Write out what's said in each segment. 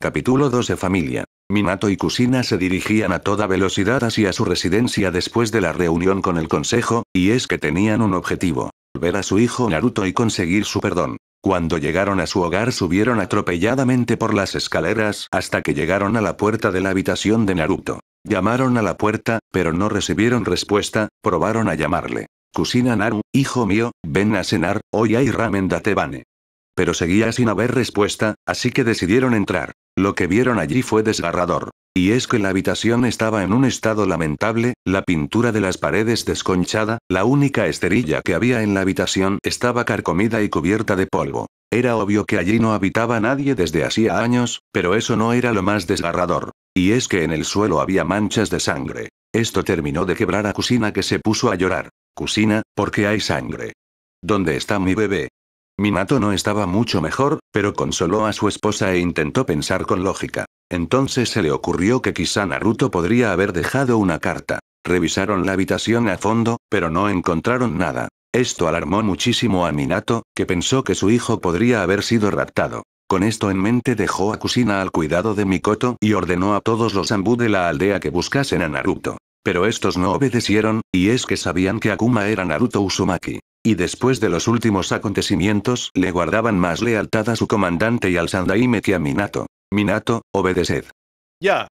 Capítulo 12 Familia. Minato y Kusina se dirigían a toda velocidad hacia su residencia después de la reunión con el consejo, y es que tenían un objetivo. Ver a su hijo Naruto y conseguir su perdón. Cuando llegaron a su hogar subieron atropelladamente por las escaleras hasta que llegaron a la puerta de la habitación de Naruto. Llamaron a la puerta, pero no recibieron respuesta, probaron a llamarle. Kusina Naru, hijo mío, ven a cenar, hoy hay ramen datebane pero seguía sin haber respuesta, así que decidieron entrar. Lo que vieron allí fue desgarrador. Y es que la habitación estaba en un estado lamentable, la pintura de las paredes desconchada, la única esterilla que había en la habitación estaba carcomida y cubierta de polvo. Era obvio que allí no habitaba nadie desde hacía años, pero eso no era lo más desgarrador. Y es que en el suelo había manchas de sangre. Esto terminó de quebrar a Cusina que se puso a llorar. Cusina, ¿por qué hay sangre? ¿Dónde está mi bebé? Minato no estaba mucho mejor, pero consoló a su esposa e intentó pensar con lógica. Entonces se le ocurrió que quizá Naruto podría haber dejado una carta. Revisaron la habitación a fondo, pero no encontraron nada. Esto alarmó muchísimo a Minato, que pensó que su hijo podría haber sido raptado. Con esto en mente dejó a Kusina al cuidado de Mikoto y ordenó a todos los ambú de la aldea que buscasen a Naruto. Pero estos no obedecieron, y es que sabían que Akuma era Naruto Uzumaki. Y después de los últimos acontecimientos, le guardaban más lealtad a su comandante y al Sandaime que a Minato. Minato, obedeced. Ya.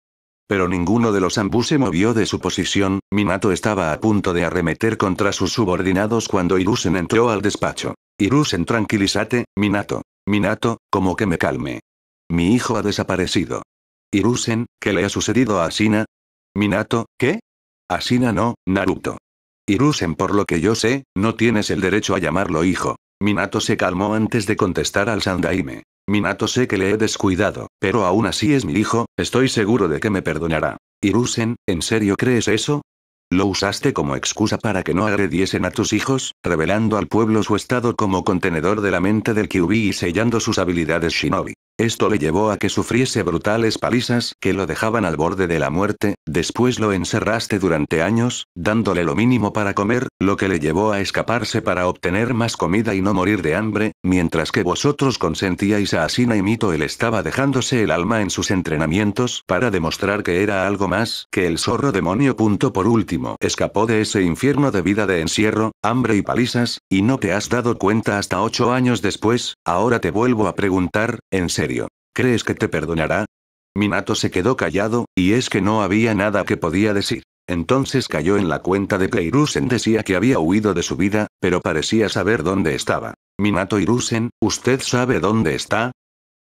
Pero ninguno de los ambú se movió de su posición, Minato estaba a punto de arremeter contra sus subordinados cuando Irusen entró al despacho. Irusen tranquilízate, Minato. Minato, como que me calme. Mi hijo ha desaparecido. Irusen, ¿qué le ha sucedido a Asina? Minato, ¿qué? Asina no, Naruto. Irusen, por lo que yo sé, no tienes el derecho a llamarlo hijo. Minato se calmó antes de contestar al Sandaime. Minato sé que le he descuidado, pero aún así es mi hijo, estoy seguro de que me perdonará. Irusen, ¿en serio crees eso? Lo usaste como excusa para que no agrediesen a tus hijos, revelando al pueblo su estado como contenedor de la mente del Kyubi y sellando sus habilidades shinobi. Esto le llevó a que sufriese brutales palizas que lo dejaban al borde de la muerte, después lo encerraste durante años, dándole lo mínimo para comer, lo que le llevó a escaparse para obtener más comida y no morir de hambre, mientras que vosotros consentíais a Asina y Mito él estaba dejándose el alma en sus entrenamientos para demostrar que era algo más que el zorro demonio. por último, escapó de ese infierno de vida de encierro, hambre y palizas, y no te has dado cuenta hasta ocho años después, ahora te vuelvo a preguntar, ¿en serio? ¿Crees que te perdonará? Minato se quedó callado, y es que no había nada que podía decir. Entonces cayó en la cuenta de que Irusen decía que había huido de su vida, pero parecía saber dónde estaba. Minato Irusen, ¿usted sabe dónde está?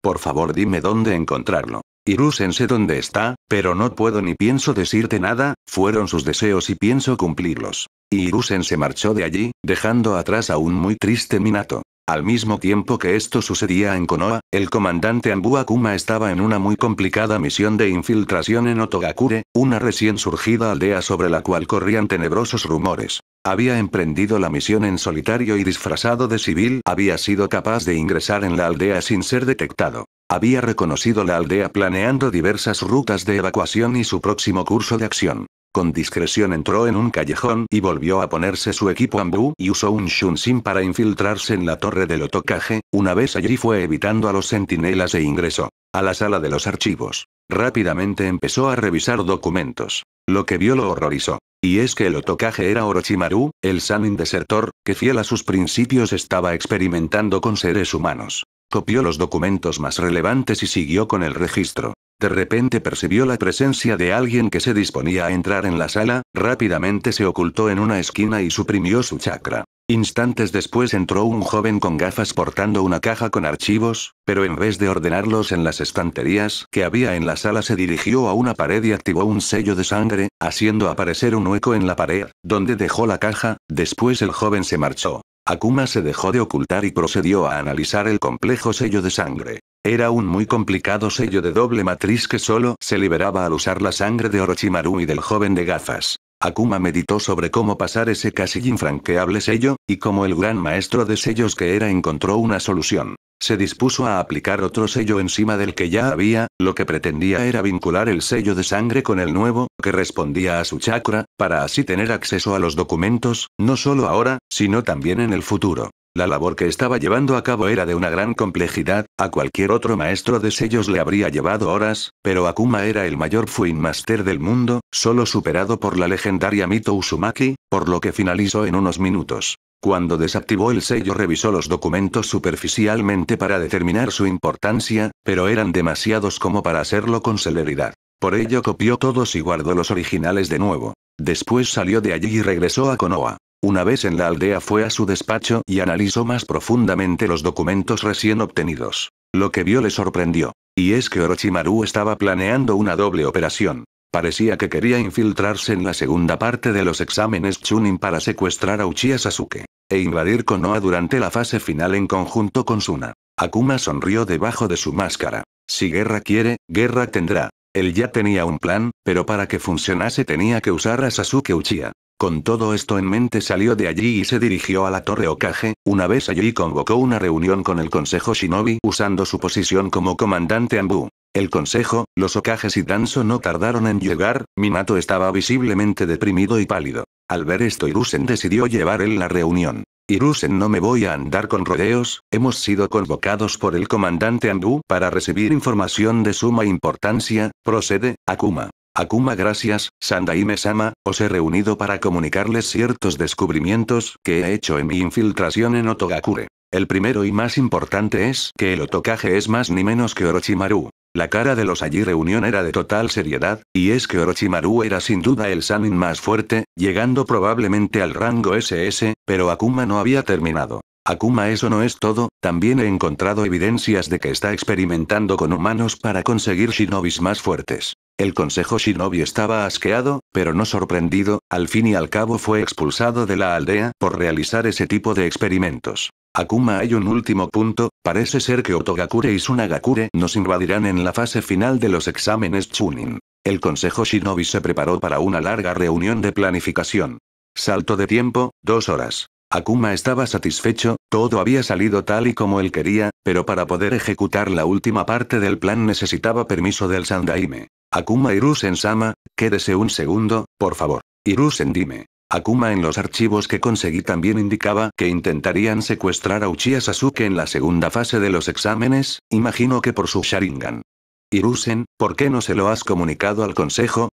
Por favor dime dónde encontrarlo. Irusen sé dónde está, pero no puedo ni pienso decirte nada, fueron sus deseos y pienso cumplirlos. Y Irusen se marchó de allí, dejando atrás a un muy triste Minato. Al mismo tiempo que esto sucedía en Konoha, el comandante Ambu Akuma estaba en una muy complicada misión de infiltración en Otogakure, una recién surgida aldea sobre la cual corrían tenebrosos rumores. Había emprendido la misión en solitario y disfrazado de civil, había sido capaz de ingresar en la aldea sin ser detectado. Había reconocido la aldea planeando diversas rutas de evacuación y su próximo curso de acción. Con discreción entró en un callejón y volvió a ponerse su equipo Ambu y usó un shunshin para infiltrarse en la torre del otokage, una vez allí fue evitando a los centinelas e ingresó a la sala de los archivos. Rápidamente empezó a revisar documentos. Lo que vio lo horrorizó. Y es que el otokage era Orochimaru, el Sanin desertor, que fiel a sus principios estaba experimentando con seres humanos. Copió los documentos más relevantes y siguió con el registro. De repente percibió la presencia de alguien que se disponía a entrar en la sala, rápidamente se ocultó en una esquina y suprimió su chakra. Instantes después entró un joven con gafas portando una caja con archivos, pero en vez de ordenarlos en las estanterías que había en la sala se dirigió a una pared y activó un sello de sangre, haciendo aparecer un hueco en la pared, donde dejó la caja, después el joven se marchó. Akuma se dejó de ocultar y procedió a analizar el complejo sello de sangre. Era un muy complicado sello de doble matriz que solo se liberaba al usar la sangre de Orochimaru y del joven de gafas. Akuma meditó sobre cómo pasar ese casi infranqueable sello, y como el gran maestro de sellos que era encontró una solución. Se dispuso a aplicar otro sello encima del que ya había, lo que pretendía era vincular el sello de sangre con el nuevo, que respondía a su chakra, para así tener acceso a los documentos, no solo ahora, sino también en el futuro. La labor que estaba llevando a cabo era de una gran complejidad, a cualquier otro maestro de sellos le habría llevado horas, pero Akuma era el mayor Fuin Master del mundo, solo superado por la legendaria Mito Usumaki, por lo que finalizó en unos minutos. Cuando desactivó el sello revisó los documentos superficialmente para determinar su importancia, pero eran demasiados como para hacerlo con celeridad. Por ello copió todos y guardó los originales de nuevo. Después salió de allí y regresó a Konoha. Una vez en la aldea fue a su despacho y analizó más profundamente los documentos recién obtenidos. Lo que vio le sorprendió. Y es que Orochimaru estaba planeando una doble operación. Parecía que quería infiltrarse en la segunda parte de los exámenes Chunin para secuestrar a Uchiha Sasuke. E invadir Konoha durante la fase final en conjunto con Suna. Akuma sonrió debajo de su máscara. Si guerra quiere, guerra tendrá. Él ya tenía un plan, pero para que funcionase tenía que usar a Sasuke Uchiha. Con todo esto en mente salió de allí y se dirigió a la Torre Okage, una vez allí convocó una reunión con el Consejo Shinobi usando su posición como comandante Anbu. El consejo, los Okages y Danso no tardaron en llegar, Minato estaba visiblemente deprimido y pálido. Al ver esto Irusen decidió llevar él la reunión. Irusen no me voy a andar con rodeos, hemos sido convocados por el comandante Anbu para recibir información de suma importancia, procede, Akuma. Akuma gracias, Sandaime-sama, os he reunido para comunicarles ciertos descubrimientos que he hecho en mi infiltración en Otogakure. El primero y más importante es que el Otokage es más ni menos que Orochimaru. La cara de los allí reunión era de total seriedad, y es que Orochimaru era sin duda el Sanin más fuerte, llegando probablemente al rango SS, pero Akuma no había terminado. Akuma eso no es todo, también he encontrado evidencias de que está experimentando con humanos para conseguir shinobis más fuertes. El consejo shinobi estaba asqueado, pero no sorprendido, al fin y al cabo fue expulsado de la aldea por realizar ese tipo de experimentos. Akuma hay un último punto, parece ser que Otogakure y Sunagakure nos invadirán en la fase final de los exámenes Chunin. El consejo shinobi se preparó para una larga reunión de planificación. Salto de tiempo, dos horas. Akuma estaba satisfecho, todo había salido tal y como él quería, pero para poder ejecutar la última parte del plan necesitaba permiso del Sandaime. Akuma rusen sama quédese un segundo, por favor. Irusen dime. Akuma en los archivos que conseguí también indicaba que intentarían secuestrar a Uchiha Sasuke en la segunda fase de los exámenes, imagino que por su Sharingan. Irusen, ¿por qué no se lo has comunicado al consejo?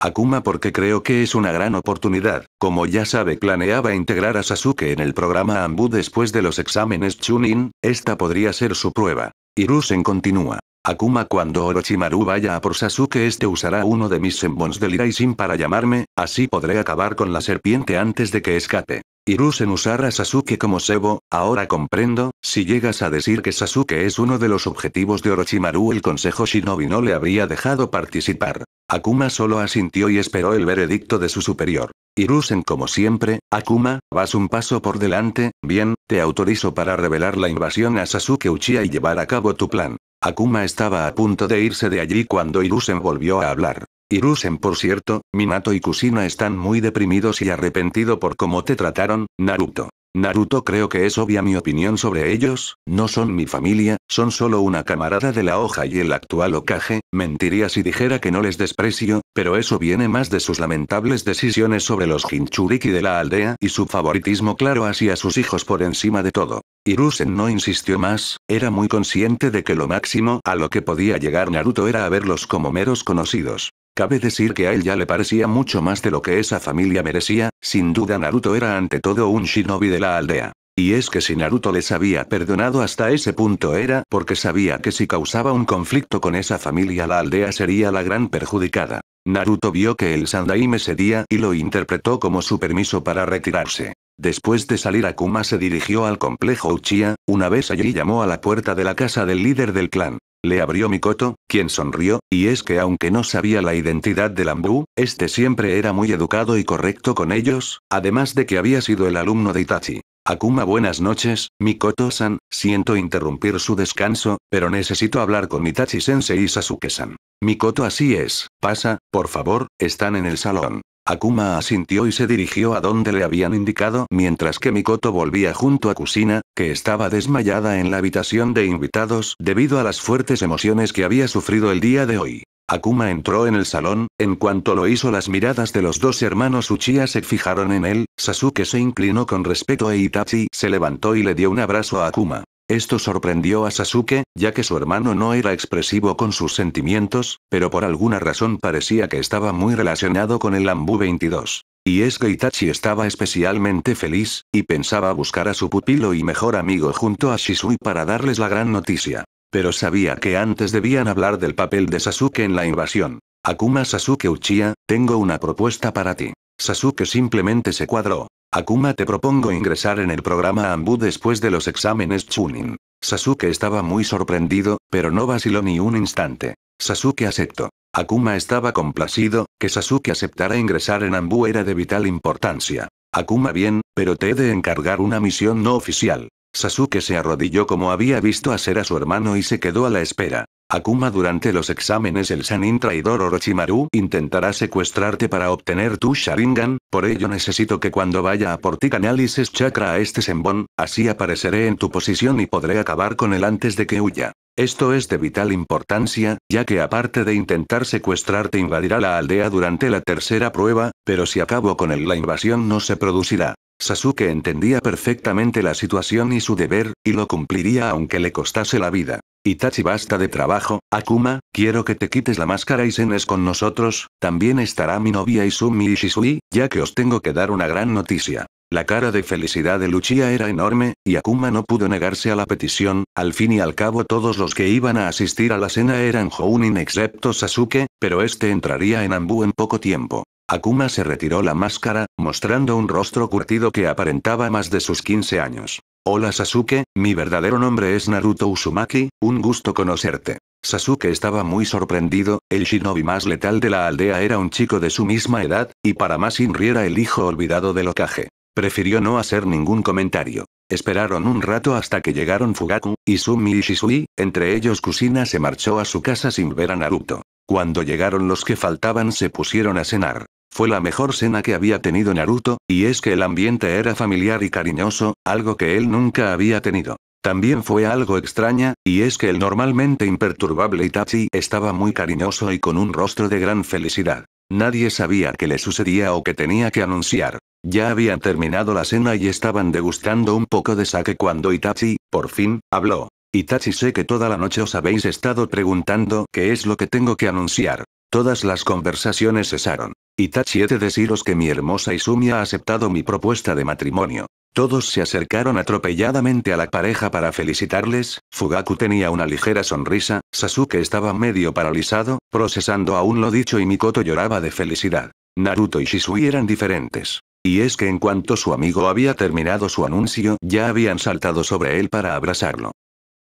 Akuma porque creo que es una gran oportunidad. Como ya sabe planeaba integrar a Sasuke en el programa Ambu después de los exámenes Chunin, esta podría ser su prueba. Irusen continúa. Akuma cuando Orochimaru vaya a por Sasuke este usará uno de mis sembons del Iraisin para llamarme, así podré acabar con la serpiente antes de que escape. Irusen usar a Sasuke como sebo. ahora comprendo, si llegas a decir que Sasuke es uno de los objetivos de Orochimaru el consejo shinobi no le habría dejado participar. Akuma solo asintió y esperó el veredicto de su superior. Irusen, como siempre, Akuma, vas un paso por delante, bien, te autorizo para revelar la invasión a Sasuke Uchiha y llevar a cabo tu plan. Akuma estaba a punto de irse de allí cuando Irusen volvió a hablar. Irusen por cierto, Minato y Kusina están muy deprimidos y arrepentido por cómo te trataron, Naruto. Naruto creo que es obvia mi opinión sobre ellos, no son mi familia, son solo una camarada de la hoja y el actual Okage, mentiría si dijera que no les desprecio, pero eso viene más de sus lamentables decisiones sobre los Hinchuriki de la aldea y su favoritismo claro hacia sus hijos por encima de todo. Irusen no insistió más, era muy consciente de que lo máximo a lo que podía llegar Naruto era a verlos como meros conocidos. Cabe decir que a él ya le parecía mucho más de lo que esa familia merecía, sin duda Naruto era ante todo un shinobi de la aldea. Y es que si Naruto les había perdonado hasta ese punto era porque sabía que si causaba un conflicto con esa familia la aldea sería la gran perjudicada. Naruto vio que el Sandaime cedía y lo interpretó como su permiso para retirarse. Después de salir Akuma se dirigió al complejo Uchiha, una vez allí llamó a la puerta de la casa del líder del clan. Le abrió Mikoto, quien sonrió, y es que aunque no sabía la identidad de Lambú, este siempre era muy educado y correcto con ellos, además de que había sido el alumno de Itachi. Akuma buenas noches, Mikoto-san, siento interrumpir su descanso, pero necesito hablar con Itachi-sensei y Sasuke-san. Mikoto así es, pasa, por favor, están en el salón. Akuma asintió y se dirigió a donde le habían indicado mientras que Mikoto volvía junto a Kusina, que estaba desmayada en la habitación de invitados debido a las fuertes emociones que había sufrido el día de hoy. Akuma entró en el salón, en cuanto lo hizo las miradas de los dos hermanos Uchiha se fijaron en él, Sasuke se inclinó con respeto e Itachi se levantó y le dio un abrazo a Akuma. Esto sorprendió a Sasuke, ya que su hermano no era expresivo con sus sentimientos, pero por alguna razón parecía que estaba muy relacionado con el Ambu 22. Y es que Itachi estaba especialmente feliz, y pensaba buscar a su pupilo y mejor amigo junto a Shisui para darles la gran noticia. Pero sabía que antes debían hablar del papel de Sasuke en la invasión. Akuma Sasuke Uchiha, tengo una propuesta para ti. Sasuke simplemente se cuadró. Akuma te propongo ingresar en el programa Ambu después de los exámenes Chunin. Sasuke estaba muy sorprendido, pero no vaciló ni un instante. Sasuke aceptó. Akuma estaba complacido, que Sasuke aceptara ingresar en Ambu era de vital importancia. Akuma bien, pero te he de encargar una misión no oficial. Sasuke se arrodilló como había visto hacer a su hermano y se quedó a la espera. Akuma durante los exámenes el Sanin traidor Orochimaru intentará secuestrarte para obtener tu Sharingan, por ello necesito que cuando vaya a por ti canalices chakra a este Senbon, así apareceré en tu posición y podré acabar con él antes de que huya. Esto es de vital importancia, ya que aparte de intentar secuestrarte invadirá la aldea durante la tercera prueba, pero si acabo con él la invasión no se producirá. Sasuke entendía perfectamente la situación y su deber, y lo cumpliría aunque le costase la vida. Itachi basta de trabajo, Akuma, quiero que te quites la máscara y cenes con nosotros, también estará mi novia Izumi y Shisui, ya que os tengo que dar una gran noticia. La cara de felicidad de Luchia era enorme, y Akuma no pudo negarse a la petición, al fin y al cabo todos los que iban a asistir a la cena eran Jounin excepto Sasuke, pero este entraría en Ambu en poco tiempo. Akuma se retiró la máscara, mostrando un rostro curtido que aparentaba más de sus 15 años. Hola Sasuke, mi verdadero nombre es Naruto Uzumaki, un gusto conocerte. Sasuke estaba muy sorprendido, el shinobi más letal de la aldea era un chico de su misma edad, y para más Inri era el hijo olvidado del Okage. Prefirió no hacer ningún comentario. Esperaron un rato hasta que llegaron Fugaku, Izumi y Shisui, entre ellos Kusina se marchó a su casa sin ver a Naruto. Cuando llegaron los que faltaban se pusieron a cenar. Fue la mejor cena que había tenido Naruto, y es que el ambiente era familiar y cariñoso, algo que él nunca había tenido. También fue algo extraña, y es que el normalmente imperturbable Itachi estaba muy cariñoso y con un rostro de gran felicidad. Nadie sabía qué le sucedía o qué tenía que anunciar. Ya habían terminado la cena y estaban degustando un poco de sake cuando Itachi, por fin, habló. Itachi sé que toda la noche os habéis estado preguntando qué es lo que tengo que anunciar. Todas las conversaciones cesaron. Itachi he de deciros que mi hermosa Izumi ha aceptado mi propuesta de matrimonio. Todos se acercaron atropelladamente a la pareja para felicitarles, Fugaku tenía una ligera sonrisa, Sasuke estaba medio paralizado, procesando aún lo dicho y Mikoto lloraba de felicidad. Naruto y Shisui eran diferentes. Y es que en cuanto su amigo había terminado su anuncio, ya habían saltado sobre él para abrazarlo.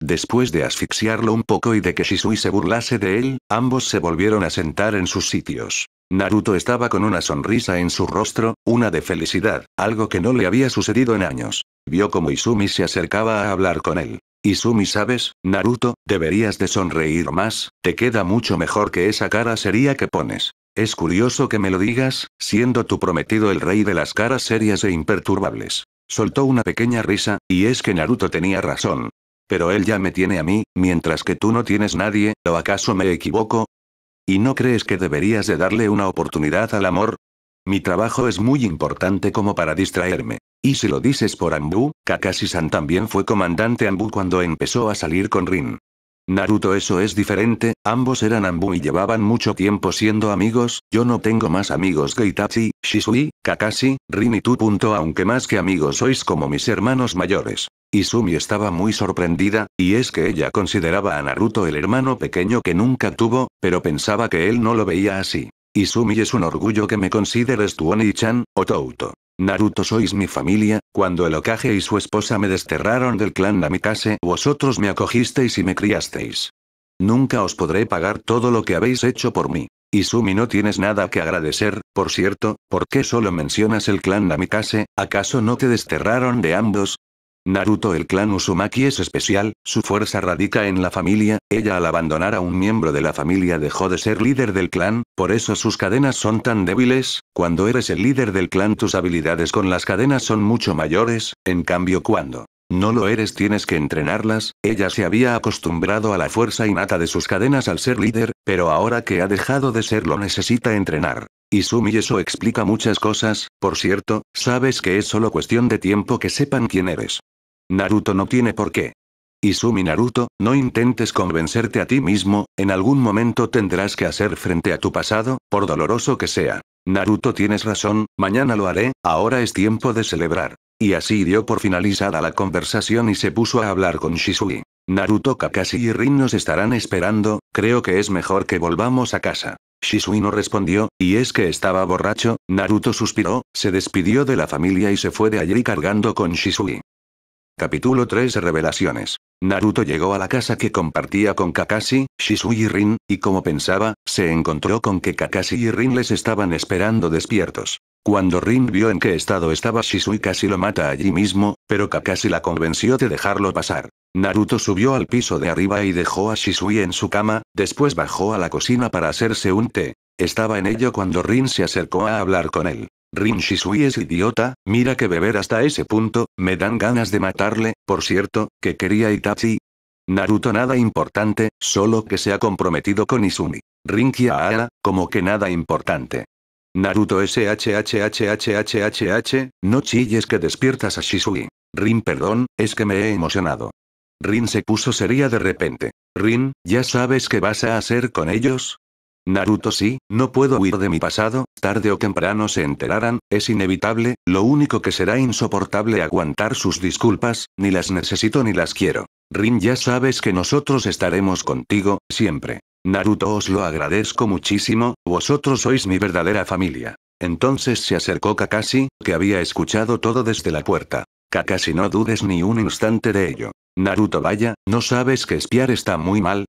Después de asfixiarlo un poco y de que Shisui se burlase de él, ambos se volvieron a sentar en sus sitios. Naruto estaba con una sonrisa en su rostro, una de felicidad, algo que no le había sucedido en años. Vio como Izumi se acercaba a hablar con él. Izumi, sabes, Naruto, deberías de sonreír más, te queda mucho mejor que esa cara sería que pones. Es curioso que me lo digas, siendo tu prometido el rey de las caras serias e imperturbables. Soltó una pequeña risa, y es que Naruto tenía razón. Pero él ya me tiene a mí, mientras que tú no tienes nadie, ¿o acaso me equivoco? ¿Y no crees que deberías de darle una oportunidad al amor? Mi trabajo es muy importante como para distraerme. Y si lo dices por Ambu, Kakashi-san también fue comandante Ambu cuando empezó a salir con Rin. Naruto eso es diferente, ambos eran Anbu y llevaban mucho tiempo siendo amigos, yo no tengo más amigos que Itachi, Shisui, Kakashi, Rin y tú. Aunque más que amigos sois como mis hermanos mayores. Izumi estaba muy sorprendida, y es que ella consideraba a Naruto el hermano pequeño que nunca tuvo, pero pensaba que él no lo veía así. Izumi es un orgullo que me consideres tu Oni-chan, o Touto. Naruto sois mi familia, cuando el Okage y su esposa me desterraron del clan Namikaze vosotros me acogisteis y me criasteis. Nunca os podré pagar todo lo que habéis hecho por mí. Izumi no tienes nada que agradecer, por cierto, ¿por qué solo mencionas el clan Namikaze, acaso no te desterraron de ambos? Naruto el clan Uzumaki es especial, su fuerza radica en la familia, ella al abandonar a un miembro de la familia dejó de ser líder del clan, por eso sus cadenas son tan débiles, cuando eres el líder del clan tus habilidades con las cadenas son mucho mayores, en cambio cuando no lo eres tienes que entrenarlas, ella se había acostumbrado a la fuerza innata de sus cadenas al ser líder, pero ahora que ha dejado de serlo necesita entrenar. Y eso explica muchas cosas, por cierto, sabes que es solo cuestión de tiempo que sepan quién eres. Naruto no tiene por qué. Izumi Naruto, no intentes convencerte a ti mismo, en algún momento tendrás que hacer frente a tu pasado, por doloroso que sea. Naruto tienes razón, mañana lo haré, ahora es tiempo de celebrar. Y así dio por finalizada la conversación y se puso a hablar con Shisui. Naruto, Kakashi y Rin nos estarán esperando, creo que es mejor que volvamos a casa. Shisui no respondió, y es que estaba borracho, Naruto suspiró, se despidió de la familia y se fue de allí cargando con Shisui. Capítulo 3 Revelaciones. Naruto llegó a la casa que compartía con Kakashi, Shisui y Rin, y como pensaba, se encontró con que Kakashi y Rin les estaban esperando despiertos. Cuando Rin vio en qué estado estaba Shisui casi lo mata allí mismo, pero Kakashi la convenció de dejarlo pasar. Naruto subió al piso de arriba y dejó a Shisui en su cama, después bajó a la cocina para hacerse un té. Estaba en ello cuando Rin se acercó a hablar con él. Rin Shisui es idiota, mira que beber hasta ese punto, me dan ganas de matarle, por cierto, que quería Itachi. Naruto nada importante, solo que se ha comprometido con Izumi. Rin Kiaara, como que nada importante. Naruto SHHHHHH, no chilles que despiertas a Shisui. Rin perdón, es que me he emocionado. Rin se puso seria de repente. Rin, ¿ya sabes qué vas a hacer con ellos? Naruto sí, no puedo huir de mi pasado, tarde o temprano se enterarán, es inevitable, lo único que será insoportable aguantar sus disculpas, ni las necesito ni las quiero. Rin ya sabes que nosotros estaremos contigo, siempre. Naruto os lo agradezco muchísimo, vosotros sois mi verdadera familia. Entonces se acercó Kakashi, que había escuchado todo desde la puerta. Kakashi no dudes ni un instante de ello. Naruto vaya, no sabes que espiar está muy mal,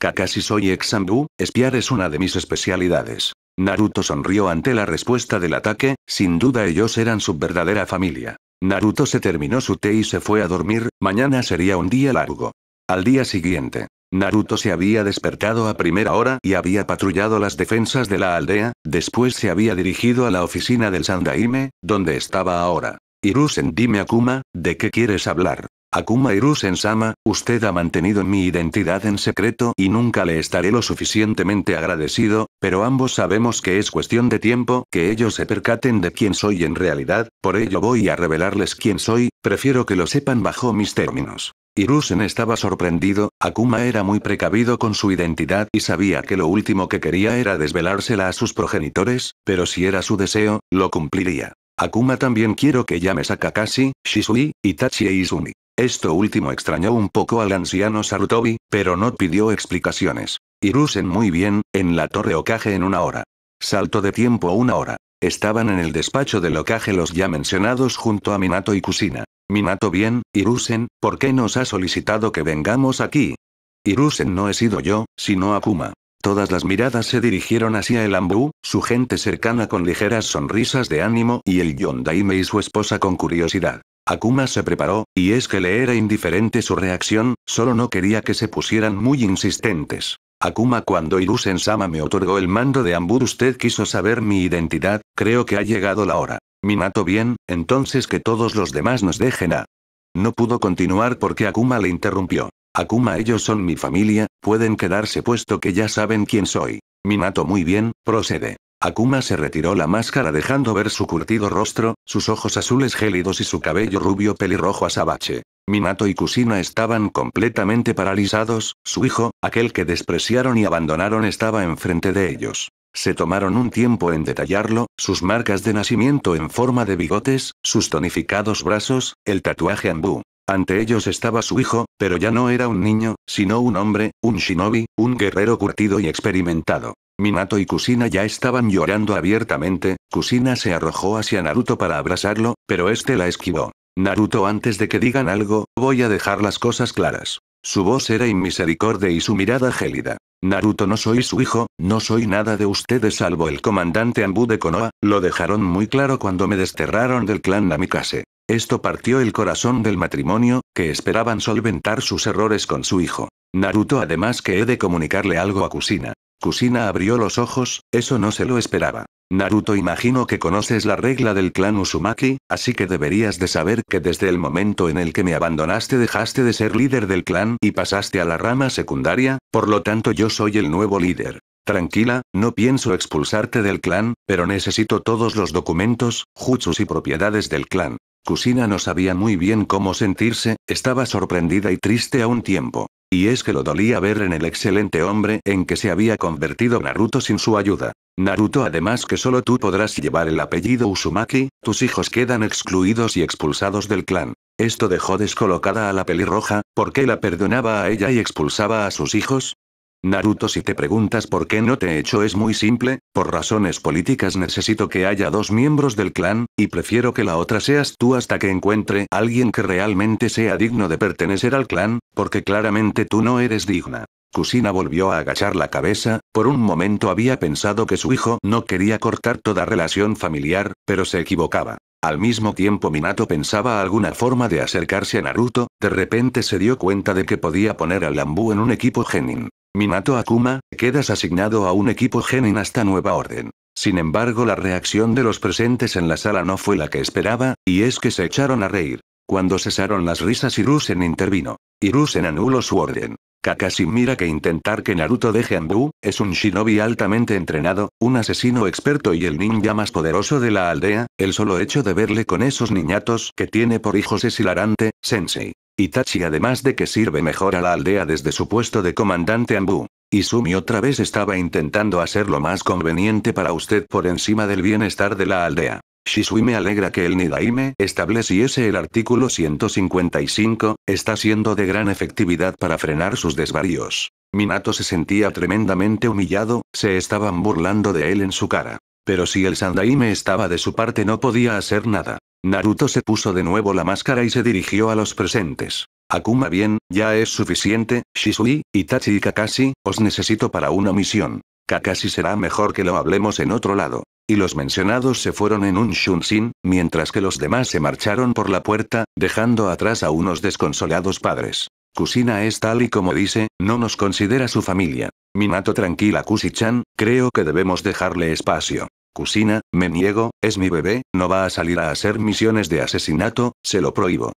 Kakashi soy Exambu, espiar es una de mis especialidades. Naruto sonrió ante la respuesta del ataque, sin duda ellos eran su verdadera familia. Naruto se terminó su té y se fue a dormir, mañana sería un día largo. Al día siguiente, Naruto se había despertado a primera hora y había patrullado las defensas de la aldea, después se había dirigido a la oficina del Sandaime, donde estaba ahora. Irusen dime Akuma, ¿de qué quieres hablar? Akuma rusen sama usted ha mantenido mi identidad en secreto y nunca le estaré lo suficientemente agradecido, pero ambos sabemos que es cuestión de tiempo que ellos se percaten de quién soy en realidad, por ello voy a revelarles quién soy, prefiero que lo sepan bajo mis términos. Rusen estaba sorprendido, Akuma era muy precavido con su identidad y sabía que lo último que quería era desvelársela a sus progenitores, pero si era su deseo, lo cumpliría. Akuma también quiero que llames a Kakashi, Shisui, Itachi e Izumi. Esto último extrañó un poco al anciano Sarutobi, pero no pidió explicaciones. Irusen muy bien, en la torre Okage en una hora. Salto de tiempo una hora. Estaban en el despacho del Okage los ya mencionados junto a Minato y Kusina. Minato bien, Irusen, ¿por qué nos ha solicitado que vengamos aquí? Irusen no he sido yo, sino Akuma. Todas las miradas se dirigieron hacia el Ambu, su gente cercana con ligeras sonrisas de ánimo y el Yondaime y su esposa con curiosidad. Akuma se preparó, y es que le era indiferente su reacción, solo no quería que se pusieran muy insistentes. Akuma cuando Irusen-sama me otorgó el mando de Ambur usted quiso saber mi identidad, creo que ha llegado la hora. Minato bien, entonces que todos los demás nos dejen a... No pudo continuar porque Akuma le interrumpió. Akuma ellos son mi familia, pueden quedarse puesto que ya saben quién soy. Minato muy bien, procede. Akuma se retiró la máscara dejando ver su curtido rostro, sus ojos azules gélidos y su cabello rubio pelirrojo azabache. Minato y Kusina estaban completamente paralizados, su hijo, aquel que despreciaron y abandonaron estaba enfrente de ellos. Se tomaron un tiempo en detallarlo, sus marcas de nacimiento en forma de bigotes, sus tonificados brazos, el tatuaje ambú. Ante ellos estaba su hijo, pero ya no era un niño, sino un hombre, un shinobi, un guerrero curtido y experimentado. Minato y Kusina ya estaban llorando abiertamente, Kusina se arrojó hacia Naruto para abrazarlo, pero este la esquivó. Naruto antes de que digan algo, voy a dejar las cosas claras. Su voz era inmisericordia y su mirada gélida. Naruto no soy su hijo, no soy nada de ustedes salvo el comandante Ambu de Konoha, lo dejaron muy claro cuando me desterraron del clan Namikaze. Esto partió el corazón del matrimonio, que esperaban solventar sus errores con su hijo. Naruto además que he de comunicarle algo a Kusina. Kusina abrió los ojos, eso no se lo esperaba. Naruto imagino que conoces la regla del clan Usumaki, así que deberías de saber que desde el momento en el que me abandonaste dejaste de ser líder del clan y pasaste a la rama secundaria, por lo tanto yo soy el nuevo líder. Tranquila, no pienso expulsarte del clan, pero necesito todos los documentos, jutsus y propiedades del clan. Kusina no sabía muy bien cómo sentirse, estaba sorprendida y triste a un tiempo. Y es que lo dolía ver en el excelente hombre en que se había convertido Naruto sin su ayuda. Naruto además que solo tú podrás llevar el apellido Usumaki, tus hijos quedan excluidos y expulsados del clan. Esto dejó descolocada a la pelirroja, ¿por qué la perdonaba a ella y expulsaba a sus hijos? Naruto si te preguntas por qué no te he hecho, es muy simple, por razones políticas necesito que haya dos miembros del clan, y prefiero que la otra seas tú hasta que encuentre alguien que realmente sea digno de pertenecer al clan, porque claramente tú no eres digna. Kusina volvió a agachar la cabeza, por un momento había pensado que su hijo no quería cortar toda relación familiar, pero se equivocaba. Al mismo tiempo Minato pensaba alguna forma de acercarse a Naruto, de repente se dio cuenta de que podía poner a Lambú en un equipo Genin. Minato Akuma, quedas asignado a un equipo Genin hasta nueva orden. Sin embargo la reacción de los presentes en la sala no fue la que esperaba, y es que se echaron a reír. Cuando cesaron las risas Irusen intervino. Rusen anuló su orden. Kakashi mira que intentar que Naruto deje a es un shinobi altamente entrenado, un asesino experto y el ninja más poderoso de la aldea, el solo hecho de verle con esos niñatos que tiene por hijos es hilarante, sensei. Itachi además de que sirve mejor a la aldea desde su puesto de comandante Ambu. Izumi otra vez estaba intentando hacer lo más conveniente para usted por encima del bienestar de la aldea. Shisui me alegra que el Nidaime estableciese el artículo 155, está siendo de gran efectividad para frenar sus desvaríos. Minato se sentía tremendamente humillado, se estaban burlando de él en su cara. Pero si el Sandaime estaba de su parte no podía hacer nada. Naruto se puso de nuevo la máscara y se dirigió a los presentes. Akuma bien, ya es suficiente, Shisui, Itachi y Kakashi, os necesito para una misión. Kakashi será mejor que lo hablemos en otro lado y los mencionados se fueron en un Shunshin, mientras que los demás se marcharon por la puerta, dejando atrás a unos desconsolados padres. Kusina es tal y como dice, no nos considera su familia. Minato tranquila Kusichan, creo que debemos dejarle espacio. Kusina, me niego, es mi bebé, no va a salir a hacer misiones de asesinato, se lo prohíbo.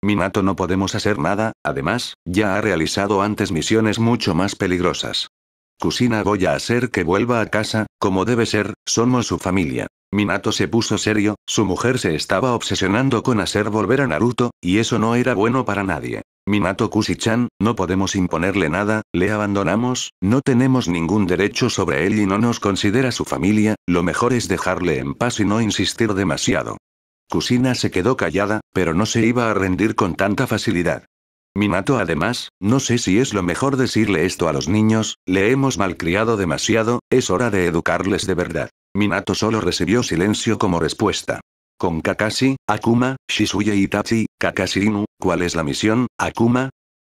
Minato no podemos hacer nada, además, ya ha realizado antes misiones mucho más peligrosas. Kusina voy a hacer que vuelva a casa, como debe ser, somos su familia. Minato se puso serio, su mujer se estaba obsesionando con hacer volver a Naruto, y eso no era bueno para nadie. Minato Kusichan, no podemos imponerle nada, le abandonamos, no tenemos ningún derecho sobre él y no nos considera su familia, lo mejor es dejarle en paz y no insistir demasiado. Kusina se quedó callada, pero no se iba a rendir con tanta facilidad. Minato además, no sé si es lo mejor decirle esto a los niños, le hemos malcriado demasiado, es hora de educarles de verdad. Minato solo recibió silencio como respuesta. Con Kakashi, Akuma, y Itachi, Kakashi ¿cuál es la misión, Akuma?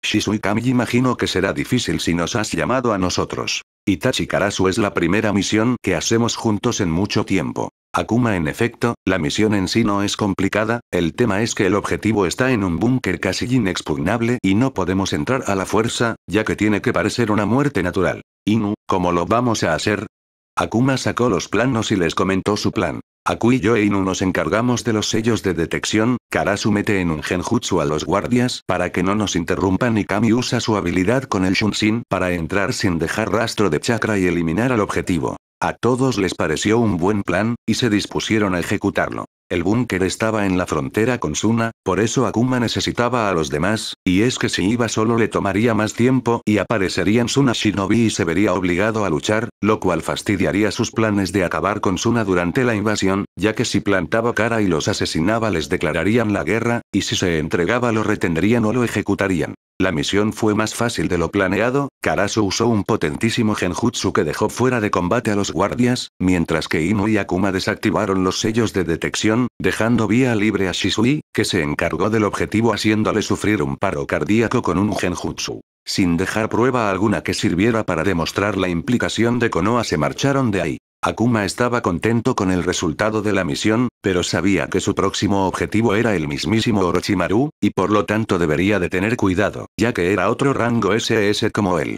Shisui Kami imagino que será difícil si nos has llamado a nosotros. Itachi Karasu es la primera misión que hacemos juntos en mucho tiempo. Akuma en efecto, la misión en sí no es complicada, el tema es que el objetivo está en un búnker casi inexpugnable y no podemos entrar a la fuerza, ya que tiene que parecer una muerte natural. Inu, ¿cómo lo vamos a hacer? Akuma sacó los planos y les comentó su plan. Aku y yo e Inu nos encargamos de los sellos de detección, Karasu mete en un genjutsu a los guardias para que no nos interrumpan y Kami usa su habilidad con el Shunshin para entrar sin dejar rastro de chakra y eliminar al objetivo. A todos les pareció un buen plan, y se dispusieron a ejecutarlo. El búnker estaba en la frontera con Suna, por eso Akuma necesitaba a los demás, y es que si iba solo le tomaría más tiempo y aparecerían Suna Shinobi y se vería obligado a luchar, lo cual fastidiaría sus planes de acabar con Suna durante la invasión, ya que si plantaba cara y los asesinaba les declararían la guerra, y si se entregaba lo retendrían o lo ejecutarían. La misión fue más fácil de lo planeado, Karasu usó un potentísimo genjutsu que dejó fuera de combate a los guardias, mientras que Inu y Akuma desactivaron los sellos de detección, dejando vía libre a Shisui, que se encargó del objetivo haciéndole sufrir un paro cardíaco con un genjutsu. Sin dejar prueba alguna que sirviera para demostrar la implicación de Konoha se marcharon de ahí. Akuma estaba contento con el resultado de la misión, pero sabía que su próximo objetivo era el mismísimo Orochimaru, y por lo tanto debería de tener cuidado, ya que era otro rango SS como él.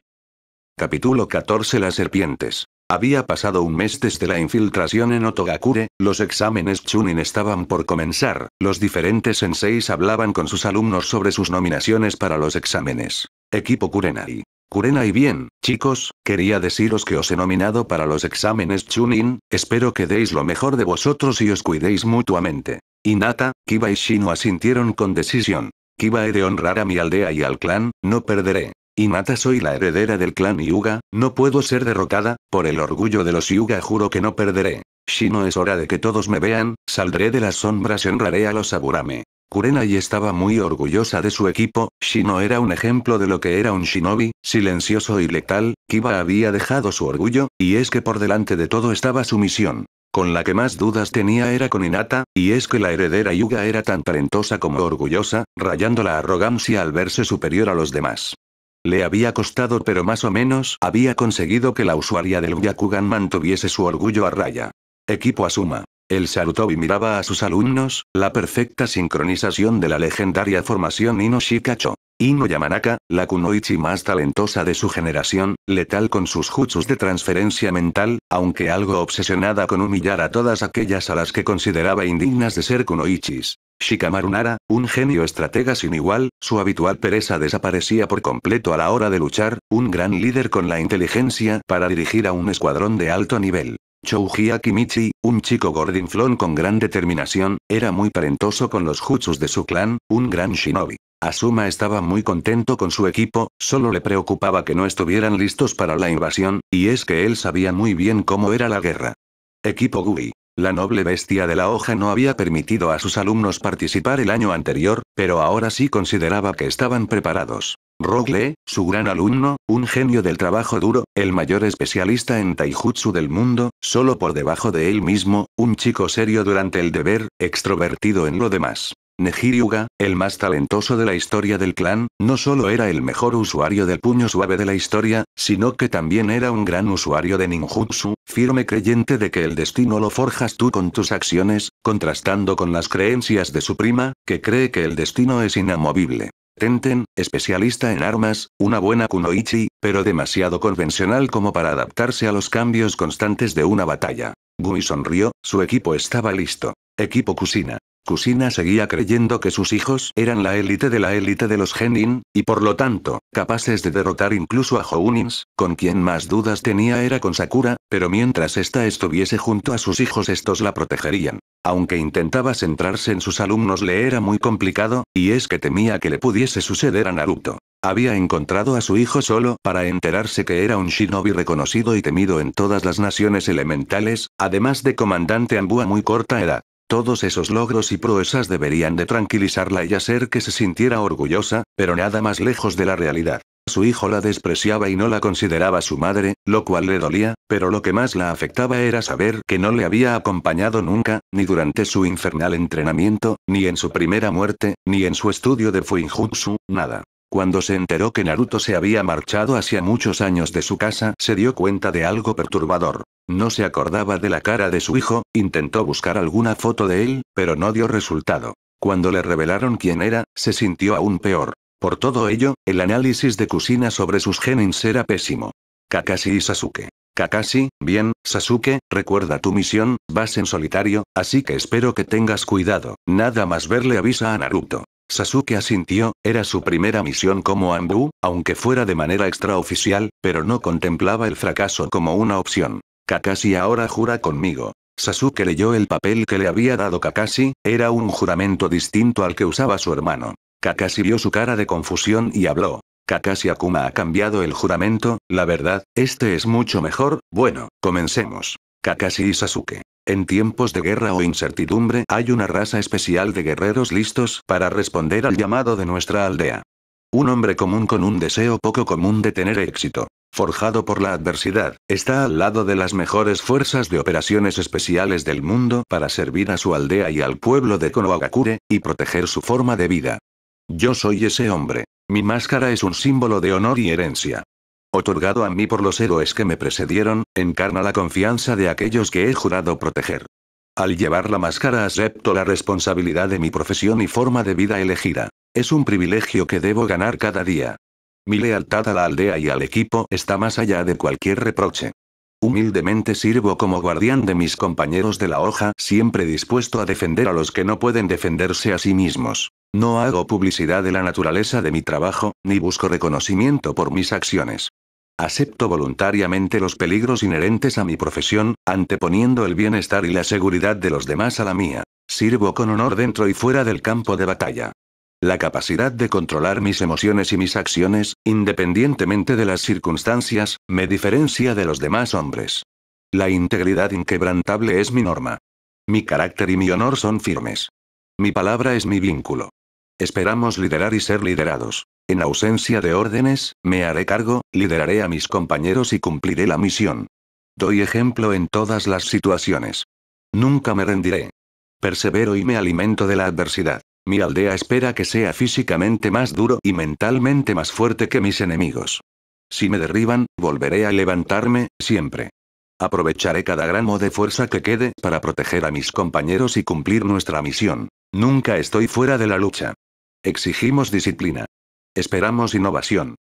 Capítulo 14 Las serpientes. Había pasado un mes desde la infiltración en Otogakure, los exámenes Chunin estaban por comenzar, los diferentes senseis hablaban con sus alumnos sobre sus nominaciones para los exámenes. Equipo Kurenai. Kurena y bien, chicos, quería deciros que os he nominado para los exámenes Chunin, espero que deis lo mejor de vosotros y os cuidéis mutuamente. Inata, Kiba y Shino asintieron con decisión. Kiba he de honrar a mi aldea y al clan, no perderé. Inata soy la heredera del clan Yuga, no puedo ser derrotada, por el orgullo de los Yuga juro que no perderé. Shino es hora de que todos me vean, saldré de las sombras y honraré a los Aburame. Kurenai estaba muy orgullosa de su equipo, Shino era un ejemplo de lo que era un shinobi, silencioso y letal, Kiba había dejado su orgullo, y es que por delante de todo estaba su misión. Con la que más dudas tenía era con Inata, y es que la heredera Yuga era tan talentosa como orgullosa, rayando la arrogancia al verse superior a los demás. Le había costado pero más o menos había conseguido que la usuaria del Yakugan mantuviese su orgullo a raya. Equipo Asuma. El Sarutobi miraba a sus alumnos, la perfecta sincronización de la legendaria formación Ino Shikacho. Ino Yamanaka, la kunoichi más talentosa de su generación, letal con sus jutsus de transferencia mental, aunque algo obsesionada con humillar a todas aquellas a las que consideraba indignas de ser kunoichis. Shikamaru Nara, un genio estratega sin igual, su habitual pereza desaparecía por completo a la hora de luchar, un gran líder con la inteligencia para dirigir a un escuadrón de alto nivel. Chouji Kimichi, un chico gordinflón con gran determinación, era muy parentoso con los jutsus de su clan, un gran shinobi. Asuma estaba muy contento con su equipo, solo le preocupaba que no estuvieran listos para la invasión, y es que él sabía muy bien cómo era la guerra. Equipo Gui. La noble bestia de la hoja no había permitido a sus alumnos participar el año anterior, pero ahora sí consideraba que estaban preparados. Rogle, su gran alumno, un genio del trabajo duro, el mayor especialista en taijutsu del mundo, solo por debajo de él mismo, un chico serio durante el deber, extrovertido en lo demás. Nejiryuga, el más talentoso de la historia del clan, no solo era el mejor usuario del puño suave de la historia, sino que también era un gran usuario de ninjutsu, firme creyente de que el destino lo forjas tú con tus acciones, contrastando con las creencias de su prima, que cree que el destino es inamovible. Tenten, especialista en armas, una buena kunoichi, pero demasiado convencional como para adaptarse a los cambios constantes de una batalla. Gumi sonrió, su equipo estaba listo. Equipo Kusina. Kusina seguía creyendo que sus hijos eran la élite de la élite de los Genin, y por lo tanto, capaces de derrotar incluso a Jounins, con quien más dudas tenía era con Sakura, pero mientras esta estuviese junto a sus hijos estos la protegerían. Aunque intentaba centrarse en sus alumnos le era muy complicado, y es que temía que le pudiese suceder a Naruto. Había encontrado a su hijo solo para enterarse que era un shinobi reconocido y temido en todas las naciones elementales, además de comandante ambua muy corta edad. Todos esos logros y proezas deberían de tranquilizarla y hacer que se sintiera orgullosa, pero nada más lejos de la realidad. Su hijo la despreciaba y no la consideraba su madre, lo cual le dolía, pero lo que más la afectaba era saber que no le había acompañado nunca, ni durante su infernal entrenamiento, ni en su primera muerte, ni en su estudio de Fuinjutsu, nada. Cuando se enteró que Naruto se había marchado hacia muchos años de su casa, se dio cuenta de algo perturbador. No se acordaba de la cara de su hijo, intentó buscar alguna foto de él, pero no dio resultado. Cuando le revelaron quién era, se sintió aún peor. Por todo ello, el análisis de Kusina sobre sus genins era pésimo. Kakashi y Sasuke. Kakashi, bien, Sasuke, recuerda tu misión, vas en solitario, así que espero que tengas cuidado, nada más verle avisa a Naruto. Sasuke asintió, era su primera misión como Anbu, aunque fuera de manera extraoficial, pero no contemplaba el fracaso como una opción. Kakashi ahora jura conmigo, Sasuke leyó el papel que le había dado Kakashi, era un juramento distinto al que usaba su hermano. Kakashi vio su cara de confusión y habló. Kakashi Akuma ha cambiado el juramento, la verdad, este es mucho mejor, bueno, comencemos. Kakashi y Sasuke. En tiempos de guerra o incertidumbre hay una raza especial de guerreros listos para responder al llamado de nuestra aldea. Un hombre común con un deseo poco común de tener éxito. Forjado por la adversidad, está al lado de las mejores fuerzas de operaciones especiales del mundo para servir a su aldea y al pueblo de Konohagakure, y proteger su forma de vida. Yo soy ese hombre. Mi máscara es un símbolo de honor y herencia. Otorgado a mí por los héroes que me precedieron, encarna la confianza de aquellos que he jurado proteger. Al llevar la máscara acepto la responsabilidad de mi profesión y forma de vida elegida. Es un privilegio que debo ganar cada día. Mi lealtad a la aldea y al equipo está más allá de cualquier reproche. Humildemente sirvo como guardián de mis compañeros de la hoja, siempre dispuesto a defender a los que no pueden defenderse a sí mismos. No hago publicidad de la naturaleza de mi trabajo, ni busco reconocimiento por mis acciones. Acepto voluntariamente los peligros inherentes a mi profesión, anteponiendo el bienestar y la seguridad de los demás a la mía. Sirvo con honor dentro y fuera del campo de batalla. La capacidad de controlar mis emociones y mis acciones, independientemente de las circunstancias, me diferencia de los demás hombres. La integridad inquebrantable es mi norma. Mi carácter y mi honor son firmes. Mi palabra es mi vínculo. Esperamos liderar y ser liderados. En ausencia de órdenes, me haré cargo, lideraré a mis compañeros y cumpliré la misión. Doy ejemplo en todas las situaciones. Nunca me rendiré. Persevero y me alimento de la adversidad. Mi aldea espera que sea físicamente más duro y mentalmente más fuerte que mis enemigos. Si me derriban, volveré a levantarme, siempre. Aprovecharé cada gramo de fuerza que quede para proteger a mis compañeros y cumplir nuestra misión. Nunca estoy fuera de la lucha. Exigimos disciplina. Esperamos innovación.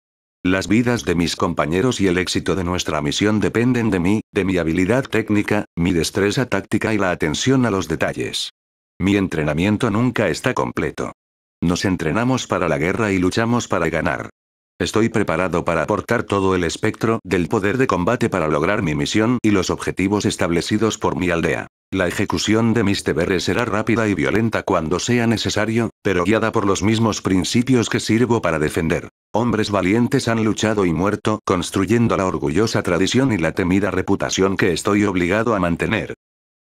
Las vidas de mis compañeros y el éxito de nuestra misión dependen de mí, de mi habilidad técnica, mi destreza táctica y la atención a los detalles. Mi entrenamiento nunca está completo. Nos entrenamos para la guerra y luchamos para ganar. Estoy preparado para aportar todo el espectro del poder de combate para lograr mi misión y los objetivos establecidos por mi aldea. La ejecución de mis deberes será rápida y violenta cuando sea necesario, pero guiada por los mismos principios que sirvo para defender. Hombres valientes han luchado y muerto, construyendo la orgullosa tradición y la temida reputación que estoy obligado a mantener.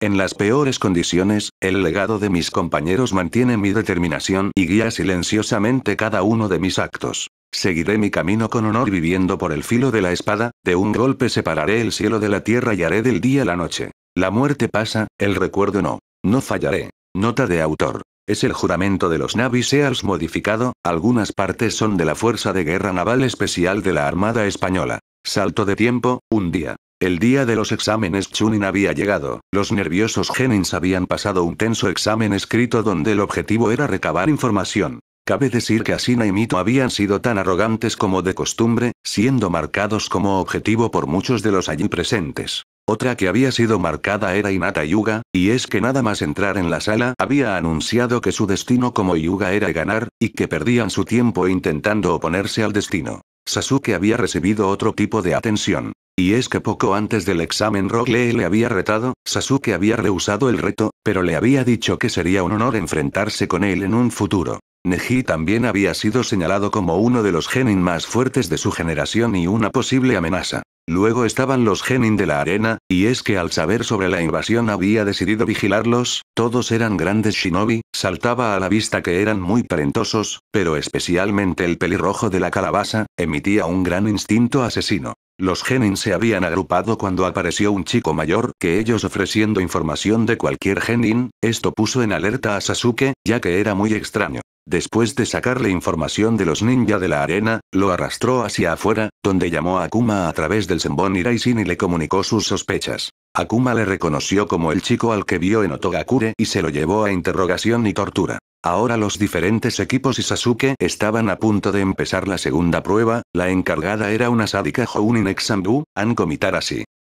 En las peores condiciones, el legado de mis compañeros mantiene mi determinación y guía silenciosamente cada uno de mis actos. Seguiré mi camino con honor viviendo por el filo de la espada, de un golpe separaré el cielo de la tierra y haré del día la noche. La muerte pasa, el recuerdo no. No fallaré. Nota de autor. Es el juramento de los Navy Seals modificado, algunas partes son de la Fuerza de Guerra Naval Especial de la Armada Española. Salto de tiempo, un día. El día de los exámenes Chunin había llegado. Los nerviosos genins habían pasado un tenso examen escrito donde el objetivo era recabar información. Cabe decir que Asina y Mito habían sido tan arrogantes como de costumbre, siendo marcados como objetivo por muchos de los allí presentes. Otra que había sido marcada era Inata Yuga, y es que nada más entrar en la sala había anunciado que su destino como Yuga era ganar, y que perdían su tiempo intentando oponerse al destino. Sasuke había recibido otro tipo de atención. Y es que poco antes del examen Rock Lee le había retado, Sasuke había rehusado el reto, pero le había dicho que sería un honor enfrentarse con él en un futuro. Neji también había sido señalado como uno de los genin más fuertes de su generación y una posible amenaza. Luego estaban los genin de la arena, y es que al saber sobre la invasión había decidido vigilarlos, todos eran grandes shinobi, saltaba a la vista que eran muy talentosos, pero especialmente el pelirrojo de la calabaza, emitía un gran instinto asesino. Los genin se habían agrupado cuando apareció un chico mayor que ellos ofreciendo información de cualquier genin, esto puso en alerta a Sasuke, ya que era muy extraño. Después de sacarle información de los ninja de la arena, lo arrastró hacia afuera, donde llamó a Akuma a través del Senbon Iraisin y le comunicó sus sospechas. Akuma le reconoció como el chico al que vio en Otogakure y se lo llevó a interrogación y tortura. Ahora los diferentes equipos y Sasuke estaban a punto de empezar la segunda prueba, la encargada era una sádica Hounin Exambu, Anko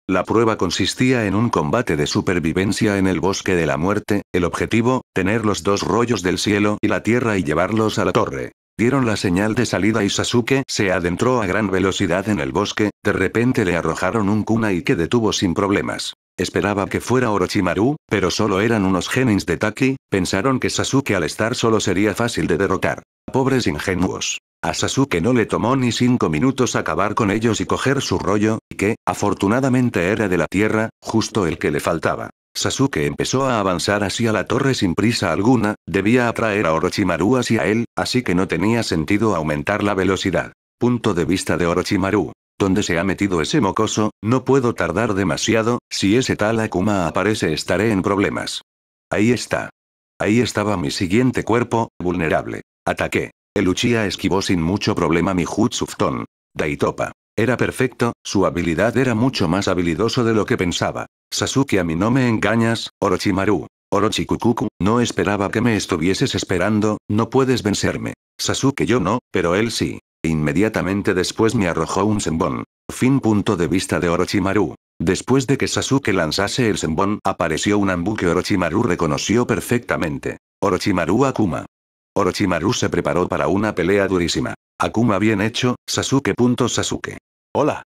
la prueba consistía en un combate de supervivencia en el bosque de la muerte, el objetivo, tener los dos rollos del cielo y la tierra y llevarlos a la torre. Dieron la señal de salida y Sasuke se adentró a gran velocidad en el bosque, de repente le arrojaron un kunai que detuvo sin problemas. Esperaba que fuera Orochimaru, pero solo eran unos genins de Taki, pensaron que Sasuke al estar solo sería fácil de derrotar. Pobres ingenuos. A Sasuke no le tomó ni cinco minutos acabar con ellos y coger su rollo, que, afortunadamente era de la tierra, justo el que le faltaba. Sasuke empezó a avanzar hacia la torre sin prisa alguna, debía atraer a Orochimaru hacia él, así que no tenía sentido aumentar la velocidad. Punto de vista de Orochimaru. Donde se ha metido ese mocoso? No puedo tardar demasiado, si ese tal Akuma aparece estaré en problemas. Ahí está. Ahí estaba mi siguiente cuerpo, vulnerable. Ataqué. Luchia esquivó sin mucho problema mi Jutsuftón. Daitopa. Era perfecto, su habilidad era mucho más habilidoso de lo que pensaba. Sasuke a mí no me engañas, Orochimaru. Orochikukuku, no esperaba que me estuvieses esperando, no puedes vencerme. Sasuke yo no, pero él sí. Inmediatamente después me arrojó un sembón. Fin punto de vista de Orochimaru. Después de que Sasuke lanzase el sembón, apareció un ambu que Orochimaru reconoció perfectamente. Orochimaru Akuma. Orochimaru se preparó para una pelea durísima. Akuma bien hecho, Sasuke. Sasuke. Hola.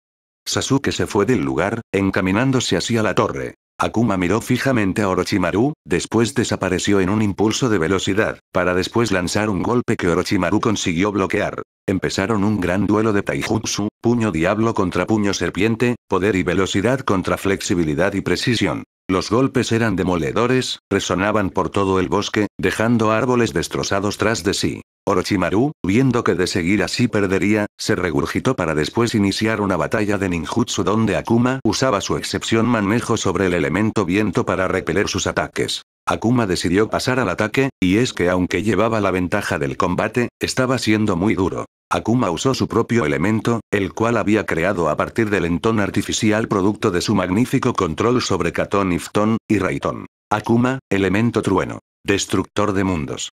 Sasuke se fue del lugar, encaminándose hacia la torre. Akuma miró fijamente a Orochimaru, después desapareció en un impulso de velocidad, para después lanzar un golpe que Orochimaru consiguió bloquear. Empezaron un gran duelo de taijutsu, puño diablo contra puño serpiente, poder y velocidad contra flexibilidad y precisión. Los golpes eran demoledores, resonaban por todo el bosque, dejando árboles destrozados tras de sí. Orochimaru, viendo que de seguir así perdería, se regurgitó para después iniciar una batalla de ninjutsu donde Akuma usaba su excepción manejo sobre el elemento viento para repeler sus ataques. Akuma decidió pasar al ataque, y es que aunque llevaba la ventaja del combate, estaba siendo muy duro. Akuma usó su propio elemento, el cual había creado a partir del entón artificial producto de su magnífico control sobre Katon Ifton, y Raiton. Akuma, elemento trueno. Destructor de mundos.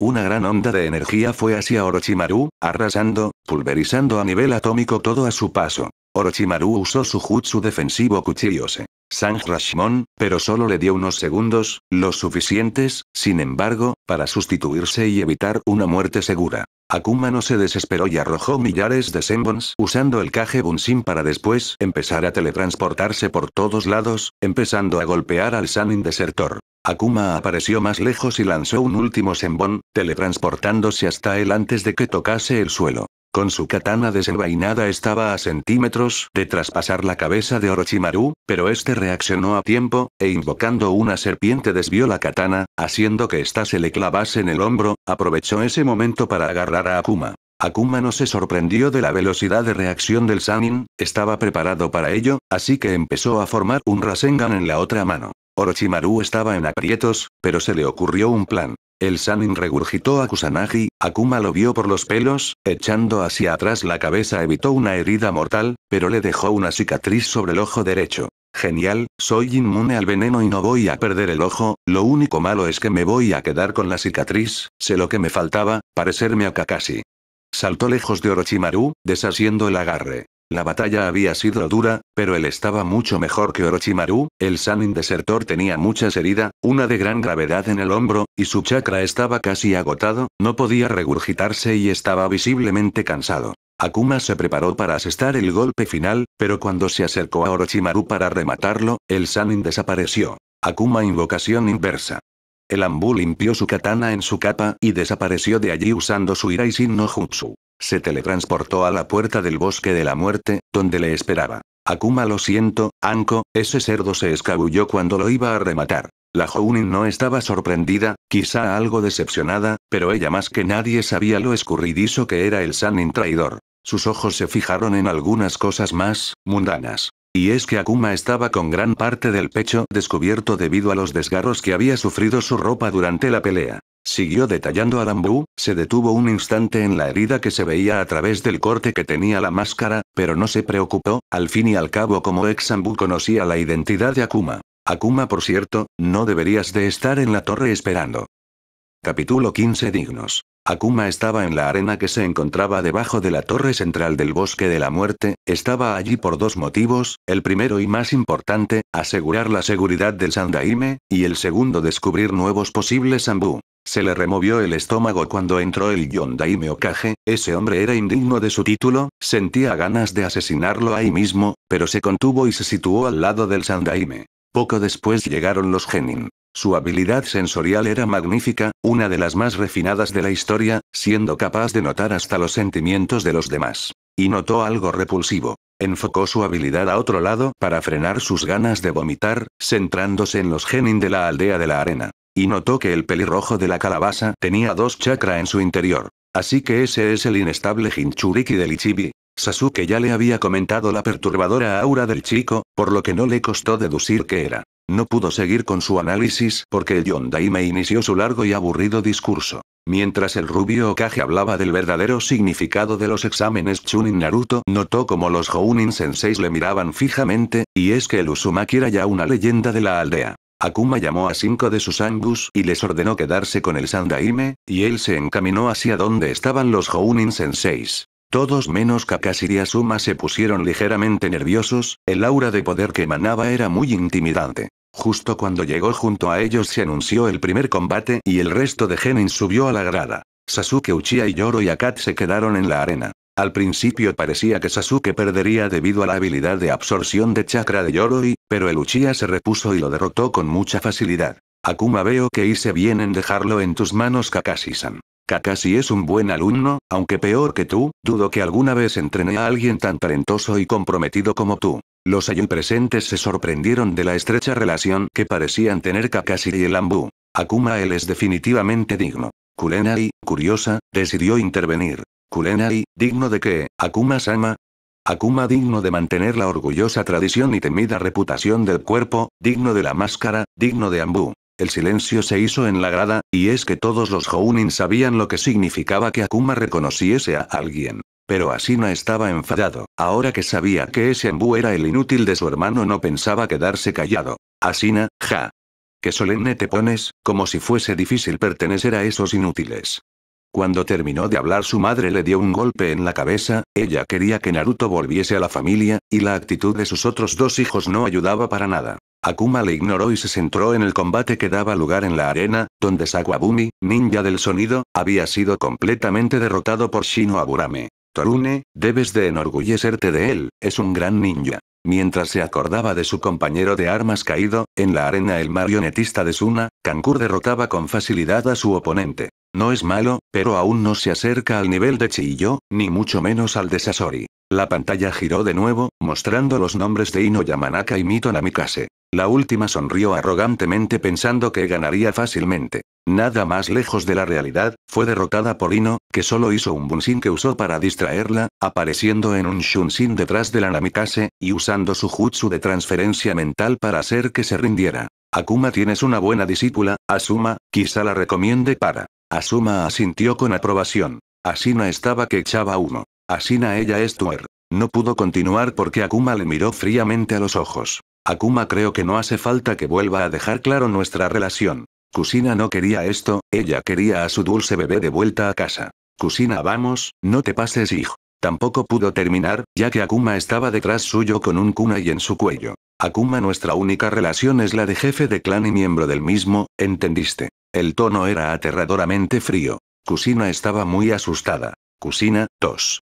Una gran onda de energía fue hacia Orochimaru, arrasando, pulverizando a nivel atómico todo a su paso. Orochimaru usó su jutsu defensivo Kuchiyose. San Rashmon, pero solo le dio unos segundos, los suficientes, sin embargo, para sustituirse y evitar una muerte segura. Akuma no se desesperó y arrojó millares de Senbons usando el Kage Bunshin para después empezar a teletransportarse por todos lados, empezando a golpear al Sanin desertor. Akuma apareció más lejos y lanzó un último Senbon, teletransportándose hasta él antes de que tocase el suelo. Con su katana desenvainada estaba a centímetros de traspasar la cabeza de Orochimaru, pero este reaccionó a tiempo, e invocando una serpiente desvió la katana, haciendo que ésta se le clavase en el hombro, aprovechó ese momento para agarrar a Akuma. Akuma no se sorprendió de la velocidad de reacción del Sanin, estaba preparado para ello, así que empezó a formar un Rasengan en la otra mano. Orochimaru estaba en aprietos, pero se le ocurrió un plan. El Sanin regurgitó a Kusanagi, Akuma lo vio por los pelos, echando hacia atrás la cabeza evitó una herida mortal, pero le dejó una cicatriz sobre el ojo derecho. Genial, soy inmune al veneno y no voy a perder el ojo, lo único malo es que me voy a quedar con la cicatriz, sé lo que me faltaba, parecerme a Kakashi. Saltó lejos de Orochimaru, deshaciendo el agarre. La batalla había sido dura, pero él estaba mucho mejor que Orochimaru, el Sanin desertor tenía muchas heridas, una de gran gravedad en el hombro, y su chakra estaba casi agotado, no podía regurgitarse y estaba visiblemente cansado. Akuma se preparó para asestar el golpe final, pero cuando se acercó a Orochimaru para rematarlo, el Sanin desapareció. Akuma invocación inversa. El Ambu limpió su katana en su capa y desapareció de allí usando su Irai Sin no Jutsu. Se teletransportó a la puerta del bosque de la muerte, donde le esperaba. Akuma lo siento, Anko, ese cerdo se escabulló cuando lo iba a rematar. La Jounin no estaba sorprendida, quizá algo decepcionada, pero ella más que nadie sabía lo escurridizo que era el Sanin traidor. Sus ojos se fijaron en algunas cosas más, mundanas. Y es que Akuma estaba con gran parte del pecho descubierto debido a los desgarros que había sufrido su ropa durante la pelea. Siguió detallando a Dambu, se detuvo un instante en la herida que se veía a través del corte que tenía la máscara, pero no se preocupó, al fin y al cabo como Exambu conocía la identidad de Akuma. Akuma por cierto, no deberías de estar en la torre esperando. Capítulo 15 Dignos. Akuma estaba en la arena que se encontraba debajo de la torre central del bosque de la muerte, estaba allí por dos motivos, el primero y más importante, asegurar la seguridad del Sandaime, y el segundo descubrir nuevos posibles Sambu. Se le removió el estómago cuando entró el Yondaime Okage, ese hombre era indigno de su título, sentía ganas de asesinarlo ahí mismo, pero se contuvo y se situó al lado del Sandaime. Poco después llegaron los Genin. Su habilidad sensorial era magnífica, una de las más refinadas de la historia, siendo capaz de notar hasta los sentimientos de los demás. Y notó algo repulsivo. Enfocó su habilidad a otro lado para frenar sus ganas de vomitar, centrándose en los genin de la aldea de la arena. Y notó que el pelirrojo de la calabaza tenía dos chakra en su interior. Así que ese es el inestable Hinchuriki del Ichibi. Sasuke ya le había comentado la perturbadora aura del chico, por lo que no le costó deducir que era. No pudo seguir con su análisis porque el Yondaime inició su largo y aburrido discurso. Mientras el rubio Okage hablaba del verdadero significado de los exámenes Chunin Naruto notó como los Jounin senseis le miraban fijamente, y es que el Uzumaki era ya una leyenda de la aldea. Akuma llamó a cinco de sus angus y les ordenó quedarse con el Sandaime, y él se encaminó hacia donde estaban los Jounin senseis. Todos menos Kakashi y Asuma se pusieron ligeramente nerviosos, el aura de poder que emanaba era muy intimidante. Justo cuando llegó junto a ellos se anunció el primer combate y el resto de Genin subió a la grada. Sasuke Uchiha y Yoro y Akat se quedaron en la arena. Al principio parecía que Sasuke perdería debido a la habilidad de absorción de chakra de Yoroi, pero el Uchiha se repuso y lo derrotó con mucha facilidad. Akuma veo que hice bien en dejarlo en tus manos Kakashi-san. Kakashi es un buen alumno, aunque peor que tú, dudo que alguna vez entrené a alguien tan talentoso y comprometido como tú. Los ayun presentes se sorprendieron de la estrecha relación que parecían tener Kakashi y el Ambu. Akuma él es definitivamente digno. Kurenai, curiosa, decidió intervenir. Kurenai, digno de que, Akuma-sama, Akuma digno de mantener la orgullosa tradición y temida reputación del cuerpo, digno de la máscara, digno de Ambu. El silencio se hizo en la grada, y es que todos los Hounin sabían lo que significaba que Akuma reconociese a alguien. Pero Asina estaba enfadado, ahora que sabía que ese embú era el inútil de su hermano no pensaba quedarse callado. Asina, ja. Qué solemne te pones, como si fuese difícil pertenecer a esos inútiles. Cuando terminó de hablar su madre le dio un golpe en la cabeza, ella quería que Naruto volviese a la familia, y la actitud de sus otros dos hijos no ayudaba para nada. Akuma le ignoró y se centró en el combate que daba lugar en la arena, donde Sakwabumi, ninja del sonido, había sido completamente derrotado por Shino Aburame. Torune, debes de enorgullecerte de él, es un gran ninja. Mientras se acordaba de su compañero de armas caído, en la arena el marionetista de Suna, Kankur derrotaba con facilidad a su oponente. No es malo, pero aún no se acerca al nivel de Chiyo, ni mucho menos al de Sasori. La pantalla giró de nuevo, mostrando los nombres de Ino Yamanaka y Mito Namikaze. La última sonrió arrogantemente pensando que ganaría fácilmente. Nada más lejos de la realidad, fue derrotada por Ino, que solo hizo un Bunsin que usó para distraerla, apareciendo en un Shunsin detrás de la Namikaze, y usando su jutsu de transferencia mental para hacer que se rindiera. Akuma tienes una buena discípula, Asuma, quizá la recomiende para. Asuma asintió con aprobación. Asina estaba que echaba uno. Asina ella es tuer. No pudo continuar porque Akuma le miró fríamente a los ojos. Akuma creo que no hace falta que vuelva a dejar claro nuestra relación. Kusina no quería esto, ella quería a su dulce bebé de vuelta a casa. Kusina vamos, no te pases hijo. Tampoco pudo terminar, ya que Akuma estaba detrás suyo con un y en su cuello. Akuma nuestra única relación es la de jefe de clan y miembro del mismo, ¿entendiste? El tono era aterradoramente frío. Kusina estaba muy asustada. Kusina, tos.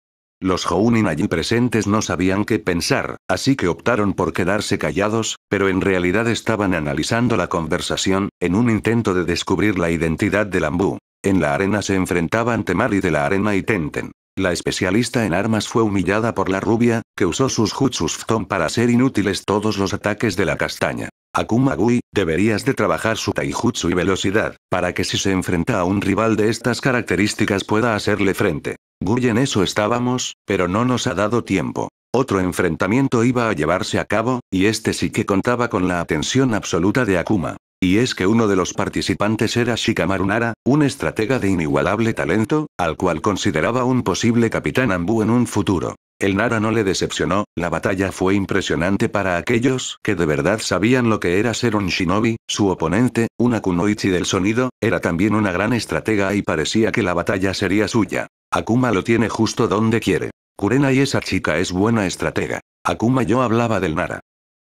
Los Hounin allí presentes no sabían qué pensar, así que optaron por quedarse callados, pero en realidad estaban analizando la conversación, en un intento de descubrir la identidad de Lambu. En la arena se enfrentaban Temari de la arena y Tenten. La especialista en armas fue humillada por la rubia, que usó sus jutsus para hacer inútiles todos los ataques de la castaña. Akuma Gui, deberías de trabajar su taijutsu y velocidad, para que si se enfrenta a un rival de estas características pueda hacerle frente. Guy en eso estábamos, pero no nos ha dado tiempo. Otro enfrentamiento iba a llevarse a cabo, y este sí que contaba con la atención absoluta de Akuma. Y es que uno de los participantes era Shikamaru Nara, un estratega de inigualable talento, al cual consideraba un posible capitán Ambu en un futuro. El Nara no le decepcionó, la batalla fue impresionante para aquellos que de verdad sabían lo que era ser un shinobi, su oponente, una kunoichi del sonido, era también una gran estratega y parecía que la batalla sería suya. Akuma lo tiene justo donde quiere. Kurena y esa chica es buena estratega. Akuma yo hablaba del Nara.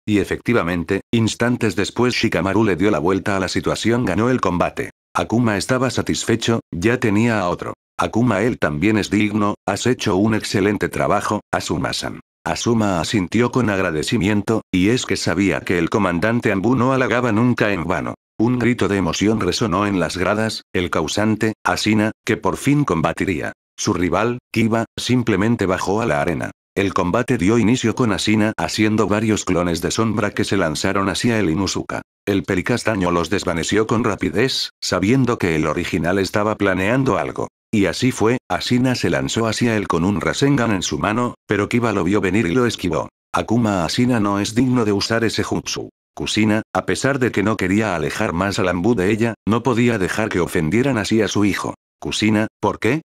Y efectivamente, instantes después Shikamaru le dio la vuelta a la situación ganó el combate. Akuma estaba satisfecho, ya tenía a otro. Akuma él también es digno, has hecho un excelente trabajo, Asuma-san. Asuma asintió con agradecimiento, y es que sabía que el comandante Ambu no halagaba nunca en vano. Un grito de emoción resonó en las gradas, el causante, Asina, que por fin combatiría. Su rival, Kiba, simplemente bajó a la arena. El combate dio inicio con Asina haciendo varios clones de sombra que se lanzaron hacia el Inuzuka. El pelicastaño los desvaneció con rapidez, sabiendo que el original estaba planeando algo. Y así fue, Asina se lanzó hacia él con un Rasengan en su mano, pero Kiba lo vio venir y lo esquivó. Akuma Asina no es digno de usar ese jutsu. Kusina, a pesar de que no quería alejar más al ambu de ella, no podía dejar que ofendieran así a su hijo. Kusina, ¿por qué?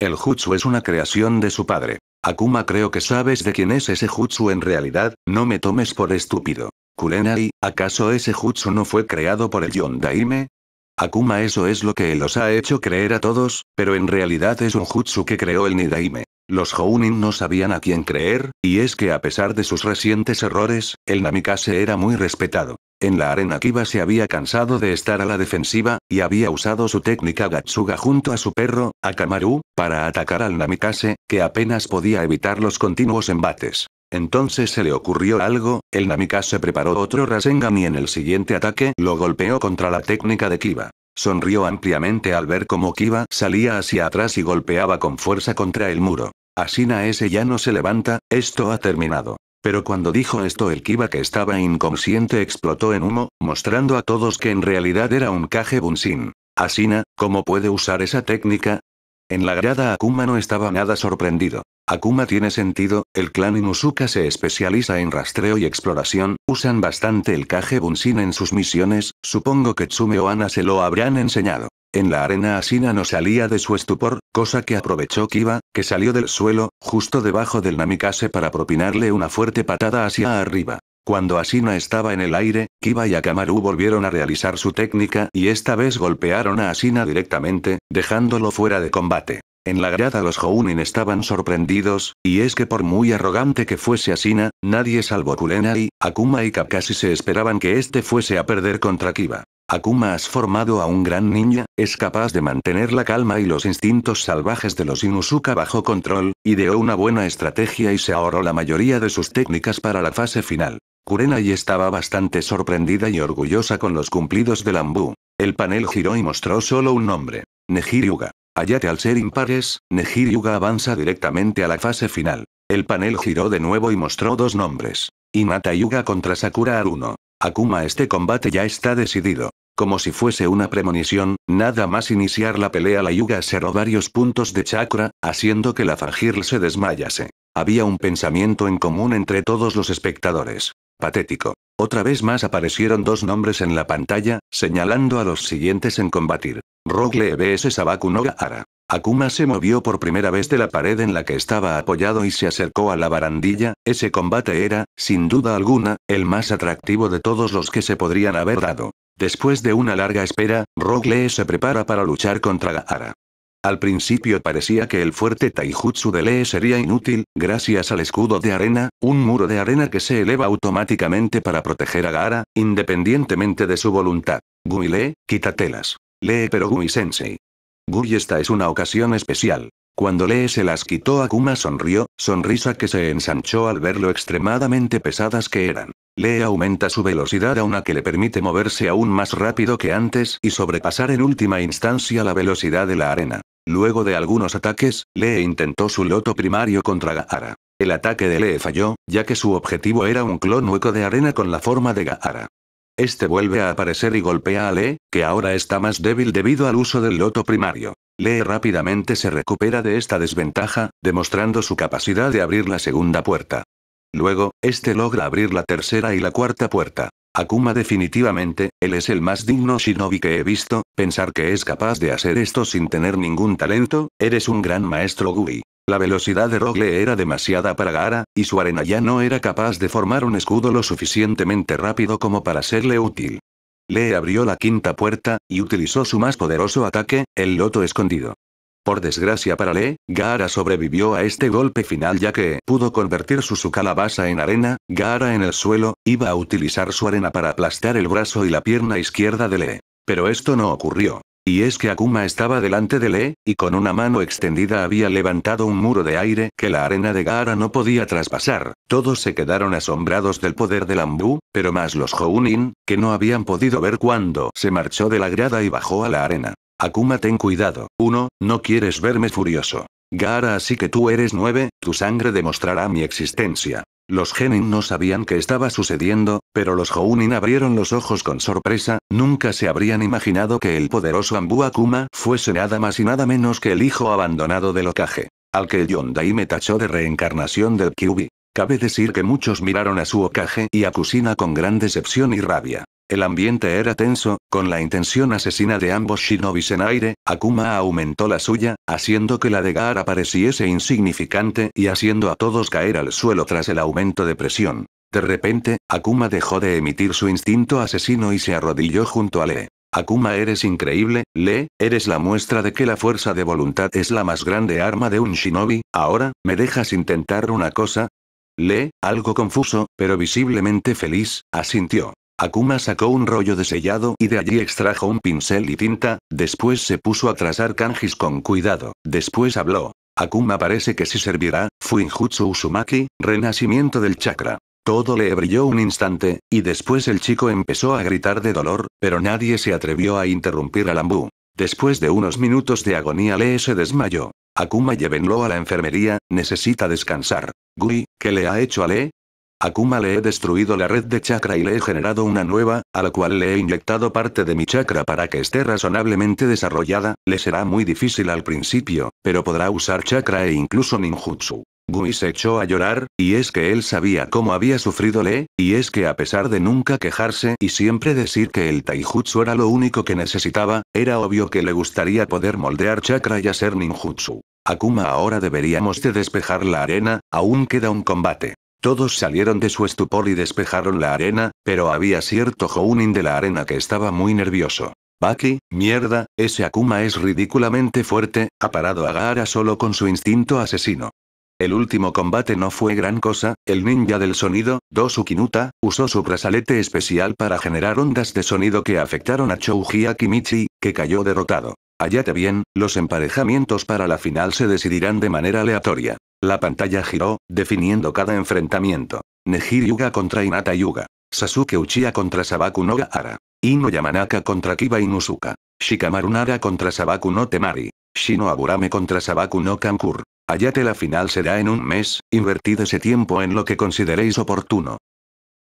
El jutsu es una creación de su padre. Akuma creo que sabes de quién es ese jutsu en realidad, no me tomes por estúpido. Kurenai, ¿acaso ese jutsu no fue creado por el Yondaime? Akuma eso es lo que él os ha hecho creer a todos, pero en realidad es un jutsu que creó el Nidaime. Los Hounin no sabían a quién creer, y es que a pesar de sus recientes errores, el Namikaze era muy respetado. En la arena Kiba se había cansado de estar a la defensiva, y había usado su técnica Gatsuga junto a su perro, Akamaru, para atacar al Namikaze, que apenas podía evitar los continuos embates. Entonces se le ocurrió algo, el se preparó otro Rasengan y en el siguiente ataque lo golpeó contra la técnica de Kiba. Sonrió ampliamente al ver cómo Kiba salía hacia atrás y golpeaba con fuerza contra el muro. Asina ese ya no se levanta, esto ha terminado. Pero cuando dijo esto el Kiba que estaba inconsciente explotó en humo, mostrando a todos que en realidad era un Kage Bunshin. Asina, ¿cómo puede usar esa técnica? En la grada Akuma no estaba nada sorprendido. Akuma tiene sentido, el clan Inusuka se especializa en rastreo y exploración, usan bastante el Kage Bunshin en sus misiones, supongo que Tsume o Ana se lo habrán enseñado. En la arena Asina no salía de su estupor, cosa que aprovechó Kiba, que salió del suelo, justo debajo del Namikaze para propinarle una fuerte patada hacia arriba. Cuando Asina estaba en el aire, Kiba y Akamaru volvieron a realizar su técnica y esta vez golpearon a Asina directamente, dejándolo fuera de combate. En la grada los Hounin estaban sorprendidos, y es que por muy arrogante que fuese Asina, nadie salvo y Akuma y Kakashi se esperaban que este fuese a perder contra Kiba. Akuma has formado a un gran ninja, es capaz de mantener la calma y los instintos salvajes de los Inusuka bajo control, ideó una buena estrategia y se ahorró la mayoría de sus técnicas para la fase final. Kurenai estaba bastante sorprendida y orgullosa con los cumplidos de Lambu. El panel giró y mostró solo un nombre. Nehiryuga te al ser impares, Nehir Yuga avanza directamente a la fase final. El panel giró de nuevo y mostró dos nombres. Mata Yuga contra Sakura Aruno. Akuma este combate ya está decidido. Como si fuese una premonición, nada más iniciar la pelea la Yuga cerró varios puntos de chakra, haciendo que la Fangirl se desmayase. Había un pensamiento en común entre todos los espectadores. Patético. Otra vez más aparecieron dos nombres en la pantalla, señalando a los siguientes en combatir. Rogue vs Sabaku no Gaara. Akuma se movió por primera vez de la pared en la que estaba apoyado y se acercó a la barandilla, ese combate era, sin duda alguna, el más atractivo de todos los que se podrían haber dado. Después de una larga espera, Rogle se prepara para luchar contra Gaara. Al principio parecía que el fuerte Taijutsu de Lee sería inútil, gracias al escudo de arena, un muro de arena que se eleva automáticamente para proteger a Gaara, independientemente de su voluntad. Gui Lee, quítatelas. Lee pero Gui Sensei. Gui esta es una ocasión especial. Cuando Lee se las quitó Akuma sonrió, sonrisa que se ensanchó al ver lo extremadamente pesadas que eran. Lee aumenta su velocidad a una que le permite moverse aún más rápido que antes y sobrepasar en última instancia la velocidad de la arena. Luego de algunos ataques, Lee intentó su loto primario contra Gahara. El ataque de Lee falló, ya que su objetivo era un clon hueco de arena con la forma de Gaara. Este vuelve a aparecer y golpea a Lee, que ahora está más débil debido al uso del loto primario. Lee rápidamente se recupera de esta desventaja, demostrando su capacidad de abrir la segunda puerta. Luego, este logra abrir la tercera y la cuarta puerta. Akuma definitivamente, él es el más digno shinobi que he visto, pensar que es capaz de hacer esto sin tener ningún talento, eres un gran maestro gui. La velocidad de Rogle era demasiada para Gara, y su arena ya no era capaz de formar un escudo lo suficientemente rápido como para serle útil. Lee abrió la quinta puerta, y utilizó su más poderoso ataque, el loto escondido. Por desgracia para Le, Gaara sobrevivió a este golpe final ya que pudo convertir su, calabaza en arena, Gaara en el suelo, iba a utilizar su arena para aplastar el brazo y la pierna izquierda de Le. Pero esto no ocurrió. Y es que Akuma estaba delante de Le, y con una mano extendida había levantado un muro de aire que la arena de Gaara no podía traspasar. Todos se quedaron asombrados del poder del Ambu, pero más los Hounin, que no habían podido ver cuando se marchó de la grada y bajó a la arena. Akuma ten cuidado, uno, no quieres verme furioso. Gara, así que tú eres nueve, tu sangre demostrará mi existencia. Los Genin no sabían qué estaba sucediendo, pero los Hounin abrieron los ojos con sorpresa, nunca se habrían imaginado que el poderoso Ambu Akuma fuese nada más y nada menos que el hijo abandonado del Okage. Al que Yondai me tachó de reencarnación del Kyubi. Cabe decir que muchos miraron a su Okage y a Kusina con gran decepción y rabia. El ambiente era tenso, con la intención asesina de ambos shinobis en aire, Akuma aumentó la suya, haciendo que la de Gaara pareciese insignificante y haciendo a todos caer al suelo tras el aumento de presión. De repente, Akuma dejó de emitir su instinto asesino y se arrodilló junto a Lee. Akuma eres increíble, Lee, eres la muestra de que la fuerza de voluntad es la más grande arma de un shinobi, ahora, ¿me dejas intentar una cosa? Lee, algo confuso, pero visiblemente feliz, asintió. Akuma sacó un rollo de sellado y de allí extrajo un pincel y tinta, después se puso a trazar kanjis con cuidado, después habló. Akuma parece que sí servirá, Fuinjutsu usumaki, renacimiento del chakra. Todo le brilló un instante, y después el chico empezó a gritar de dolor, pero nadie se atrevió a interrumpir a Lambu. Después de unos minutos de agonía Lee se desmayó. Akuma llévenlo a la enfermería, necesita descansar. Gui, ¿qué le ha hecho a Lee? Akuma le he destruido la red de chakra y le he generado una nueva, a la cual le he inyectado parte de mi chakra para que esté razonablemente desarrollada, le será muy difícil al principio, pero podrá usar chakra e incluso ninjutsu. Gui se echó a llorar, y es que él sabía cómo había sufrido le, y es que a pesar de nunca quejarse y siempre decir que el taijutsu era lo único que necesitaba, era obvio que le gustaría poder moldear chakra y hacer ninjutsu. Akuma ahora deberíamos de despejar la arena, aún queda un combate. Todos salieron de su estupor y despejaron la arena, pero había cierto Jounin de la arena que estaba muy nervioso. Baki, mierda, ese Akuma es ridículamente fuerte, ha parado a Gaara solo con su instinto asesino. El último combate no fue gran cosa, el ninja del sonido, Dosukinuta, usó su brazalete especial para generar ondas de sonido que afectaron a Chouji Akimichi, que cayó derrotado. Allá bien, los emparejamientos para la final se decidirán de manera aleatoria. La pantalla giró, definiendo cada enfrentamiento. Neji Yuga contra Inata Yuga. Sasuke Uchiha contra Sabaku no Gaara. Ino Yamanaka contra Kiba Inusuka. Shikamaru Nara contra Sabaku no Temari. Shino Aburame contra Sabaku no Kankur. te la final será en un mes, invertid ese tiempo en lo que consideréis oportuno.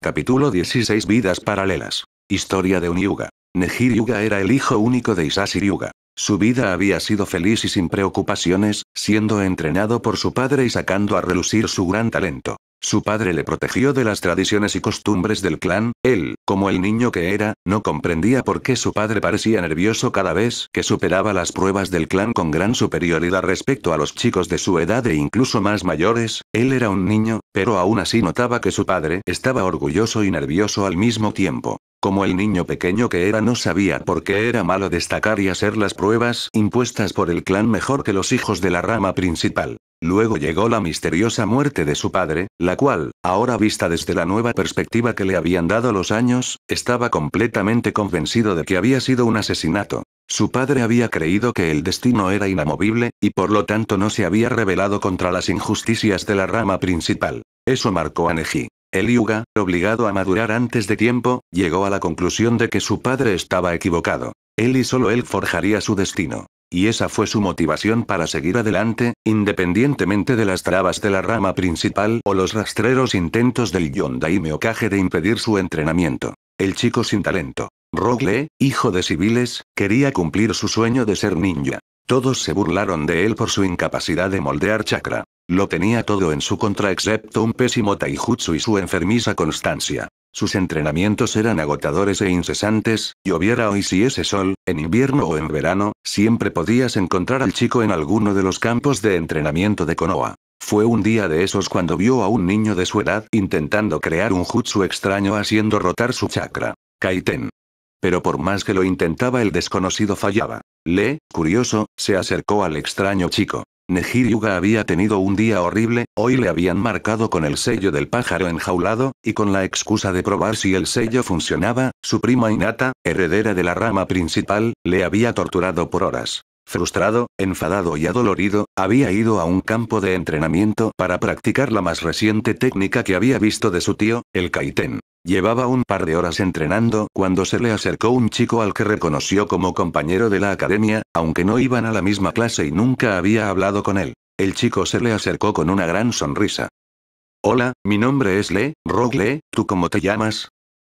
Capítulo 16 Vidas paralelas. Historia de un Yuga. Nehir Yuga era el hijo único de Isashi Yuga. Su vida había sido feliz y sin preocupaciones, siendo entrenado por su padre y sacando a relucir su gran talento. Su padre le protegió de las tradiciones y costumbres del clan, él, como el niño que era, no comprendía por qué su padre parecía nervioso cada vez que superaba las pruebas del clan con gran superioridad respecto a los chicos de su edad e incluso más mayores, él era un niño, pero aún así notaba que su padre estaba orgulloso y nervioso al mismo tiempo. Como el niño pequeño que era no sabía por qué era malo destacar y hacer las pruebas impuestas por el clan mejor que los hijos de la rama principal. Luego llegó la misteriosa muerte de su padre, la cual, ahora vista desde la nueva perspectiva que le habían dado los años, estaba completamente convencido de que había sido un asesinato. Su padre había creído que el destino era inamovible, y por lo tanto no se había rebelado contra las injusticias de la rama principal. Eso marcó a Neji. El Yuga, obligado a madurar antes de tiempo, llegó a la conclusión de que su padre estaba equivocado. Él y solo él forjaría su destino. Y esa fue su motivación para seguir adelante, independientemente de las trabas de la rama principal o los rastreros intentos del Yonda y de impedir su entrenamiento. El chico sin talento. Rogle, hijo de civiles, quería cumplir su sueño de ser ninja. Todos se burlaron de él por su incapacidad de moldear chakra. Lo tenía todo en su contra excepto un pésimo taijutsu y su enfermiza constancia. Sus entrenamientos eran agotadores e incesantes, lloviera si ese sol, en invierno o en verano, siempre podías encontrar al chico en alguno de los campos de entrenamiento de Konoha. Fue un día de esos cuando vio a un niño de su edad intentando crear un jutsu extraño haciendo rotar su chakra. Kaiten. Pero por más que lo intentaba el desconocido fallaba. Le, curioso, se acercó al extraño chico. Nehir Yuga había tenido un día horrible, hoy le habían marcado con el sello del pájaro enjaulado, y con la excusa de probar si el sello funcionaba, su prima Inata, heredera de la rama principal, le había torturado por horas. Frustrado, enfadado y adolorido, había ido a un campo de entrenamiento para practicar la más reciente técnica que había visto de su tío, el kaiten. Llevaba un par de horas entrenando cuando se le acercó un chico al que reconoció como compañero de la academia, aunque no iban a la misma clase y nunca había hablado con él. El chico se le acercó con una gran sonrisa. Hola, mi nombre es Le, Rogle. ¿tú cómo te llamas?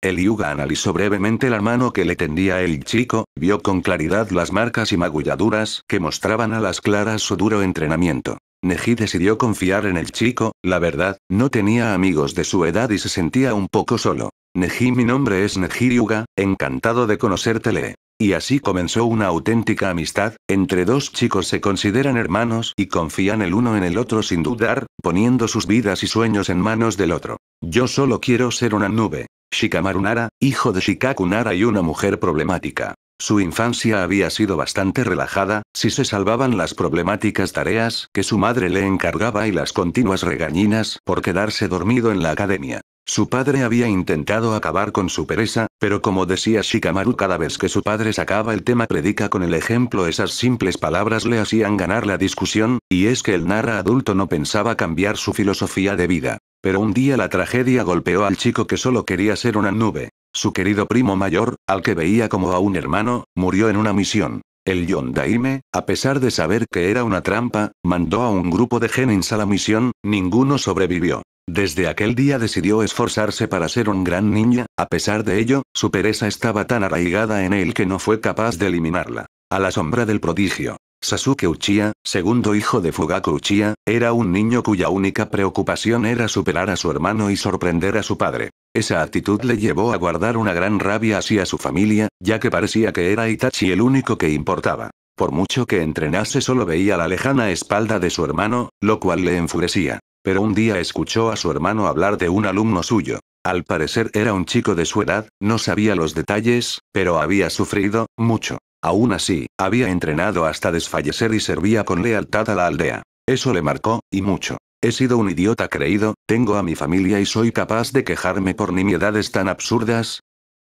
El Yuga analizó brevemente la mano que le tendía el chico, vio con claridad las marcas y magulladuras que mostraban a las claras su duro entrenamiento. Neji decidió confiar en el chico, la verdad, no tenía amigos de su edad y se sentía un poco solo. Neji mi nombre es Neji Yuga, encantado de conocerte. Y así comenzó una auténtica amistad, entre dos chicos se consideran hermanos y confían el uno en el otro sin dudar, poniendo sus vidas y sueños en manos del otro. Yo solo quiero ser una nube. Shikamaru Nara, hijo de Shikaku Nara y una mujer problemática. Su infancia había sido bastante relajada, si se salvaban las problemáticas tareas que su madre le encargaba y las continuas regañinas por quedarse dormido en la academia. Su padre había intentado acabar con su pereza, pero como decía Shikamaru cada vez que su padre sacaba el tema predica con el ejemplo esas simples palabras le hacían ganar la discusión, y es que el Nara adulto no pensaba cambiar su filosofía de vida pero un día la tragedia golpeó al chico que solo quería ser una nube. Su querido primo mayor, al que veía como a un hermano, murió en una misión. El Daime, a pesar de saber que era una trampa, mandó a un grupo de genins a la misión, ninguno sobrevivió. Desde aquel día decidió esforzarse para ser un gran ninja, a pesar de ello, su pereza estaba tan arraigada en él que no fue capaz de eliminarla. A la sombra del prodigio, Sasuke Uchiha, segundo hijo de Fugaku Uchiha, era un niño cuya única preocupación era superar a su hermano y sorprender a su padre. Esa actitud le llevó a guardar una gran rabia hacia su familia, ya que parecía que era Itachi el único que importaba. Por mucho que entrenase solo veía la lejana espalda de su hermano, lo cual le enfurecía. Pero un día escuchó a su hermano hablar de un alumno suyo. Al parecer era un chico de su edad, no sabía los detalles, pero había sufrido, mucho. Aún así, había entrenado hasta desfallecer y servía con lealtad a la aldea. Eso le marcó, y mucho. He sido un idiota creído, tengo a mi familia y soy capaz de quejarme por nimiedades tan absurdas.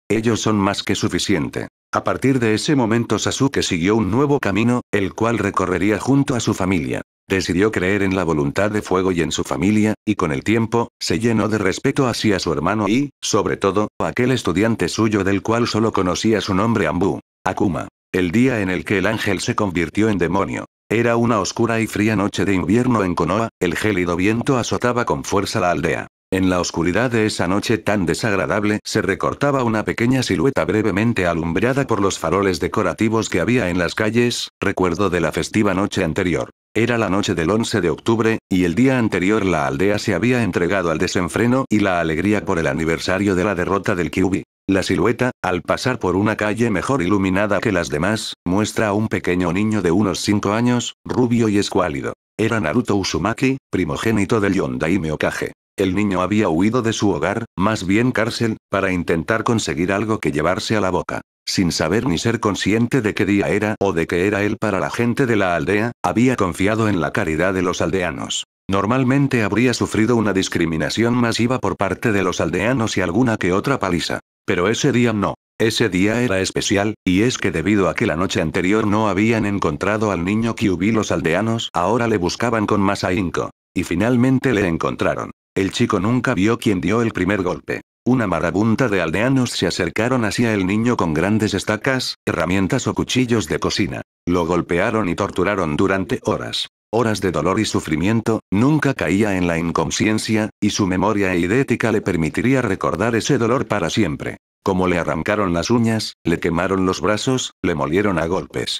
Ellos son más que suficiente. A partir de ese momento Sasuke siguió un nuevo camino, el cual recorrería junto a su familia. Decidió creer en la voluntad de fuego y en su familia, y con el tiempo, se llenó de respeto hacia su hermano y, sobre todo, aquel estudiante suyo del cual solo conocía su nombre Ambu. Akuma. El día en el que el ángel se convirtió en demonio. Era una oscura y fría noche de invierno en Konoha, el gélido viento azotaba con fuerza la aldea. En la oscuridad de esa noche tan desagradable se recortaba una pequeña silueta brevemente alumbrada por los faroles decorativos que había en las calles, recuerdo de la festiva noche anterior. Era la noche del 11 de octubre, y el día anterior la aldea se había entregado al desenfreno y la alegría por el aniversario de la derrota del Kyubi. La silueta, al pasar por una calle mejor iluminada que las demás, muestra a un pequeño niño de unos 5 años, rubio y escuálido. Era Naruto Uzumaki, primogénito del Yondaime Okage. El niño había huido de su hogar, más bien cárcel, para intentar conseguir algo que llevarse a la boca. Sin saber ni ser consciente de qué día era o de qué era él para la gente de la aldea, había confiado en la caridad de los aldeanos. Normalmente habría sufrido una discriminación masiva por parte de los aldeanos y alguna que otra paliza. Pero ese día no. Ese día era especial, y es que debido a que la noche anterior no habían encontrado al niño Kyubi los aldeanos, ahora le buscaban con más ahínco. Y finalmente le encontraron. El chico nunca vio quien dio el primer golpe. Una marabunta de aldeanos se acercaron hacia el niño con grandes estacas, herramientas o cuchillos de cocina. Lo golpearon y torturaron durante horas horas de dolor y sufrimiento, nunca caía en la inconsciencia, y su memoria eidética le permitiría recordar ese dolor para siempre. Como le arrancaron las uñas, le quemaron los brazos, le molieron a golpes.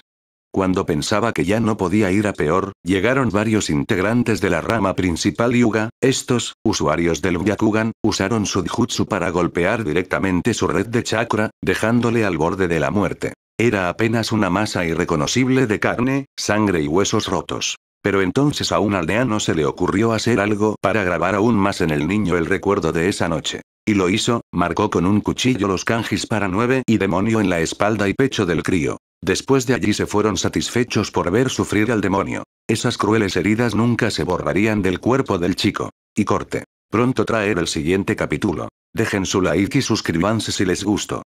Cuando pensaba que ya no podía ir a peor, llegaron varios integrantes de la rama principal Yuga, estos, usuarios del Yakugan, usaron su Jutsu para golpear directamente su red de chakra, dejándole al borde de la muerte. Era apenas una masa irreconocible de carne, sangre y huesos rotos. Pero entonces a un aldeano se le ocurrió hacer algo para grabar aún más en el niño el recuerdo de esa noche. Y lo hizo, marcó con un cuchillo los kanjis para nueve y demonio en la espalda y pecho del crío. Después de allí se fueron satisfechos por ver sufrir al demonio. Esas crueles heridas nunca se borrarían del cuerpo del chico. Y corte. Pronto traer el siguiente capítulo. Dejen su like y suscríbanse si les gustó.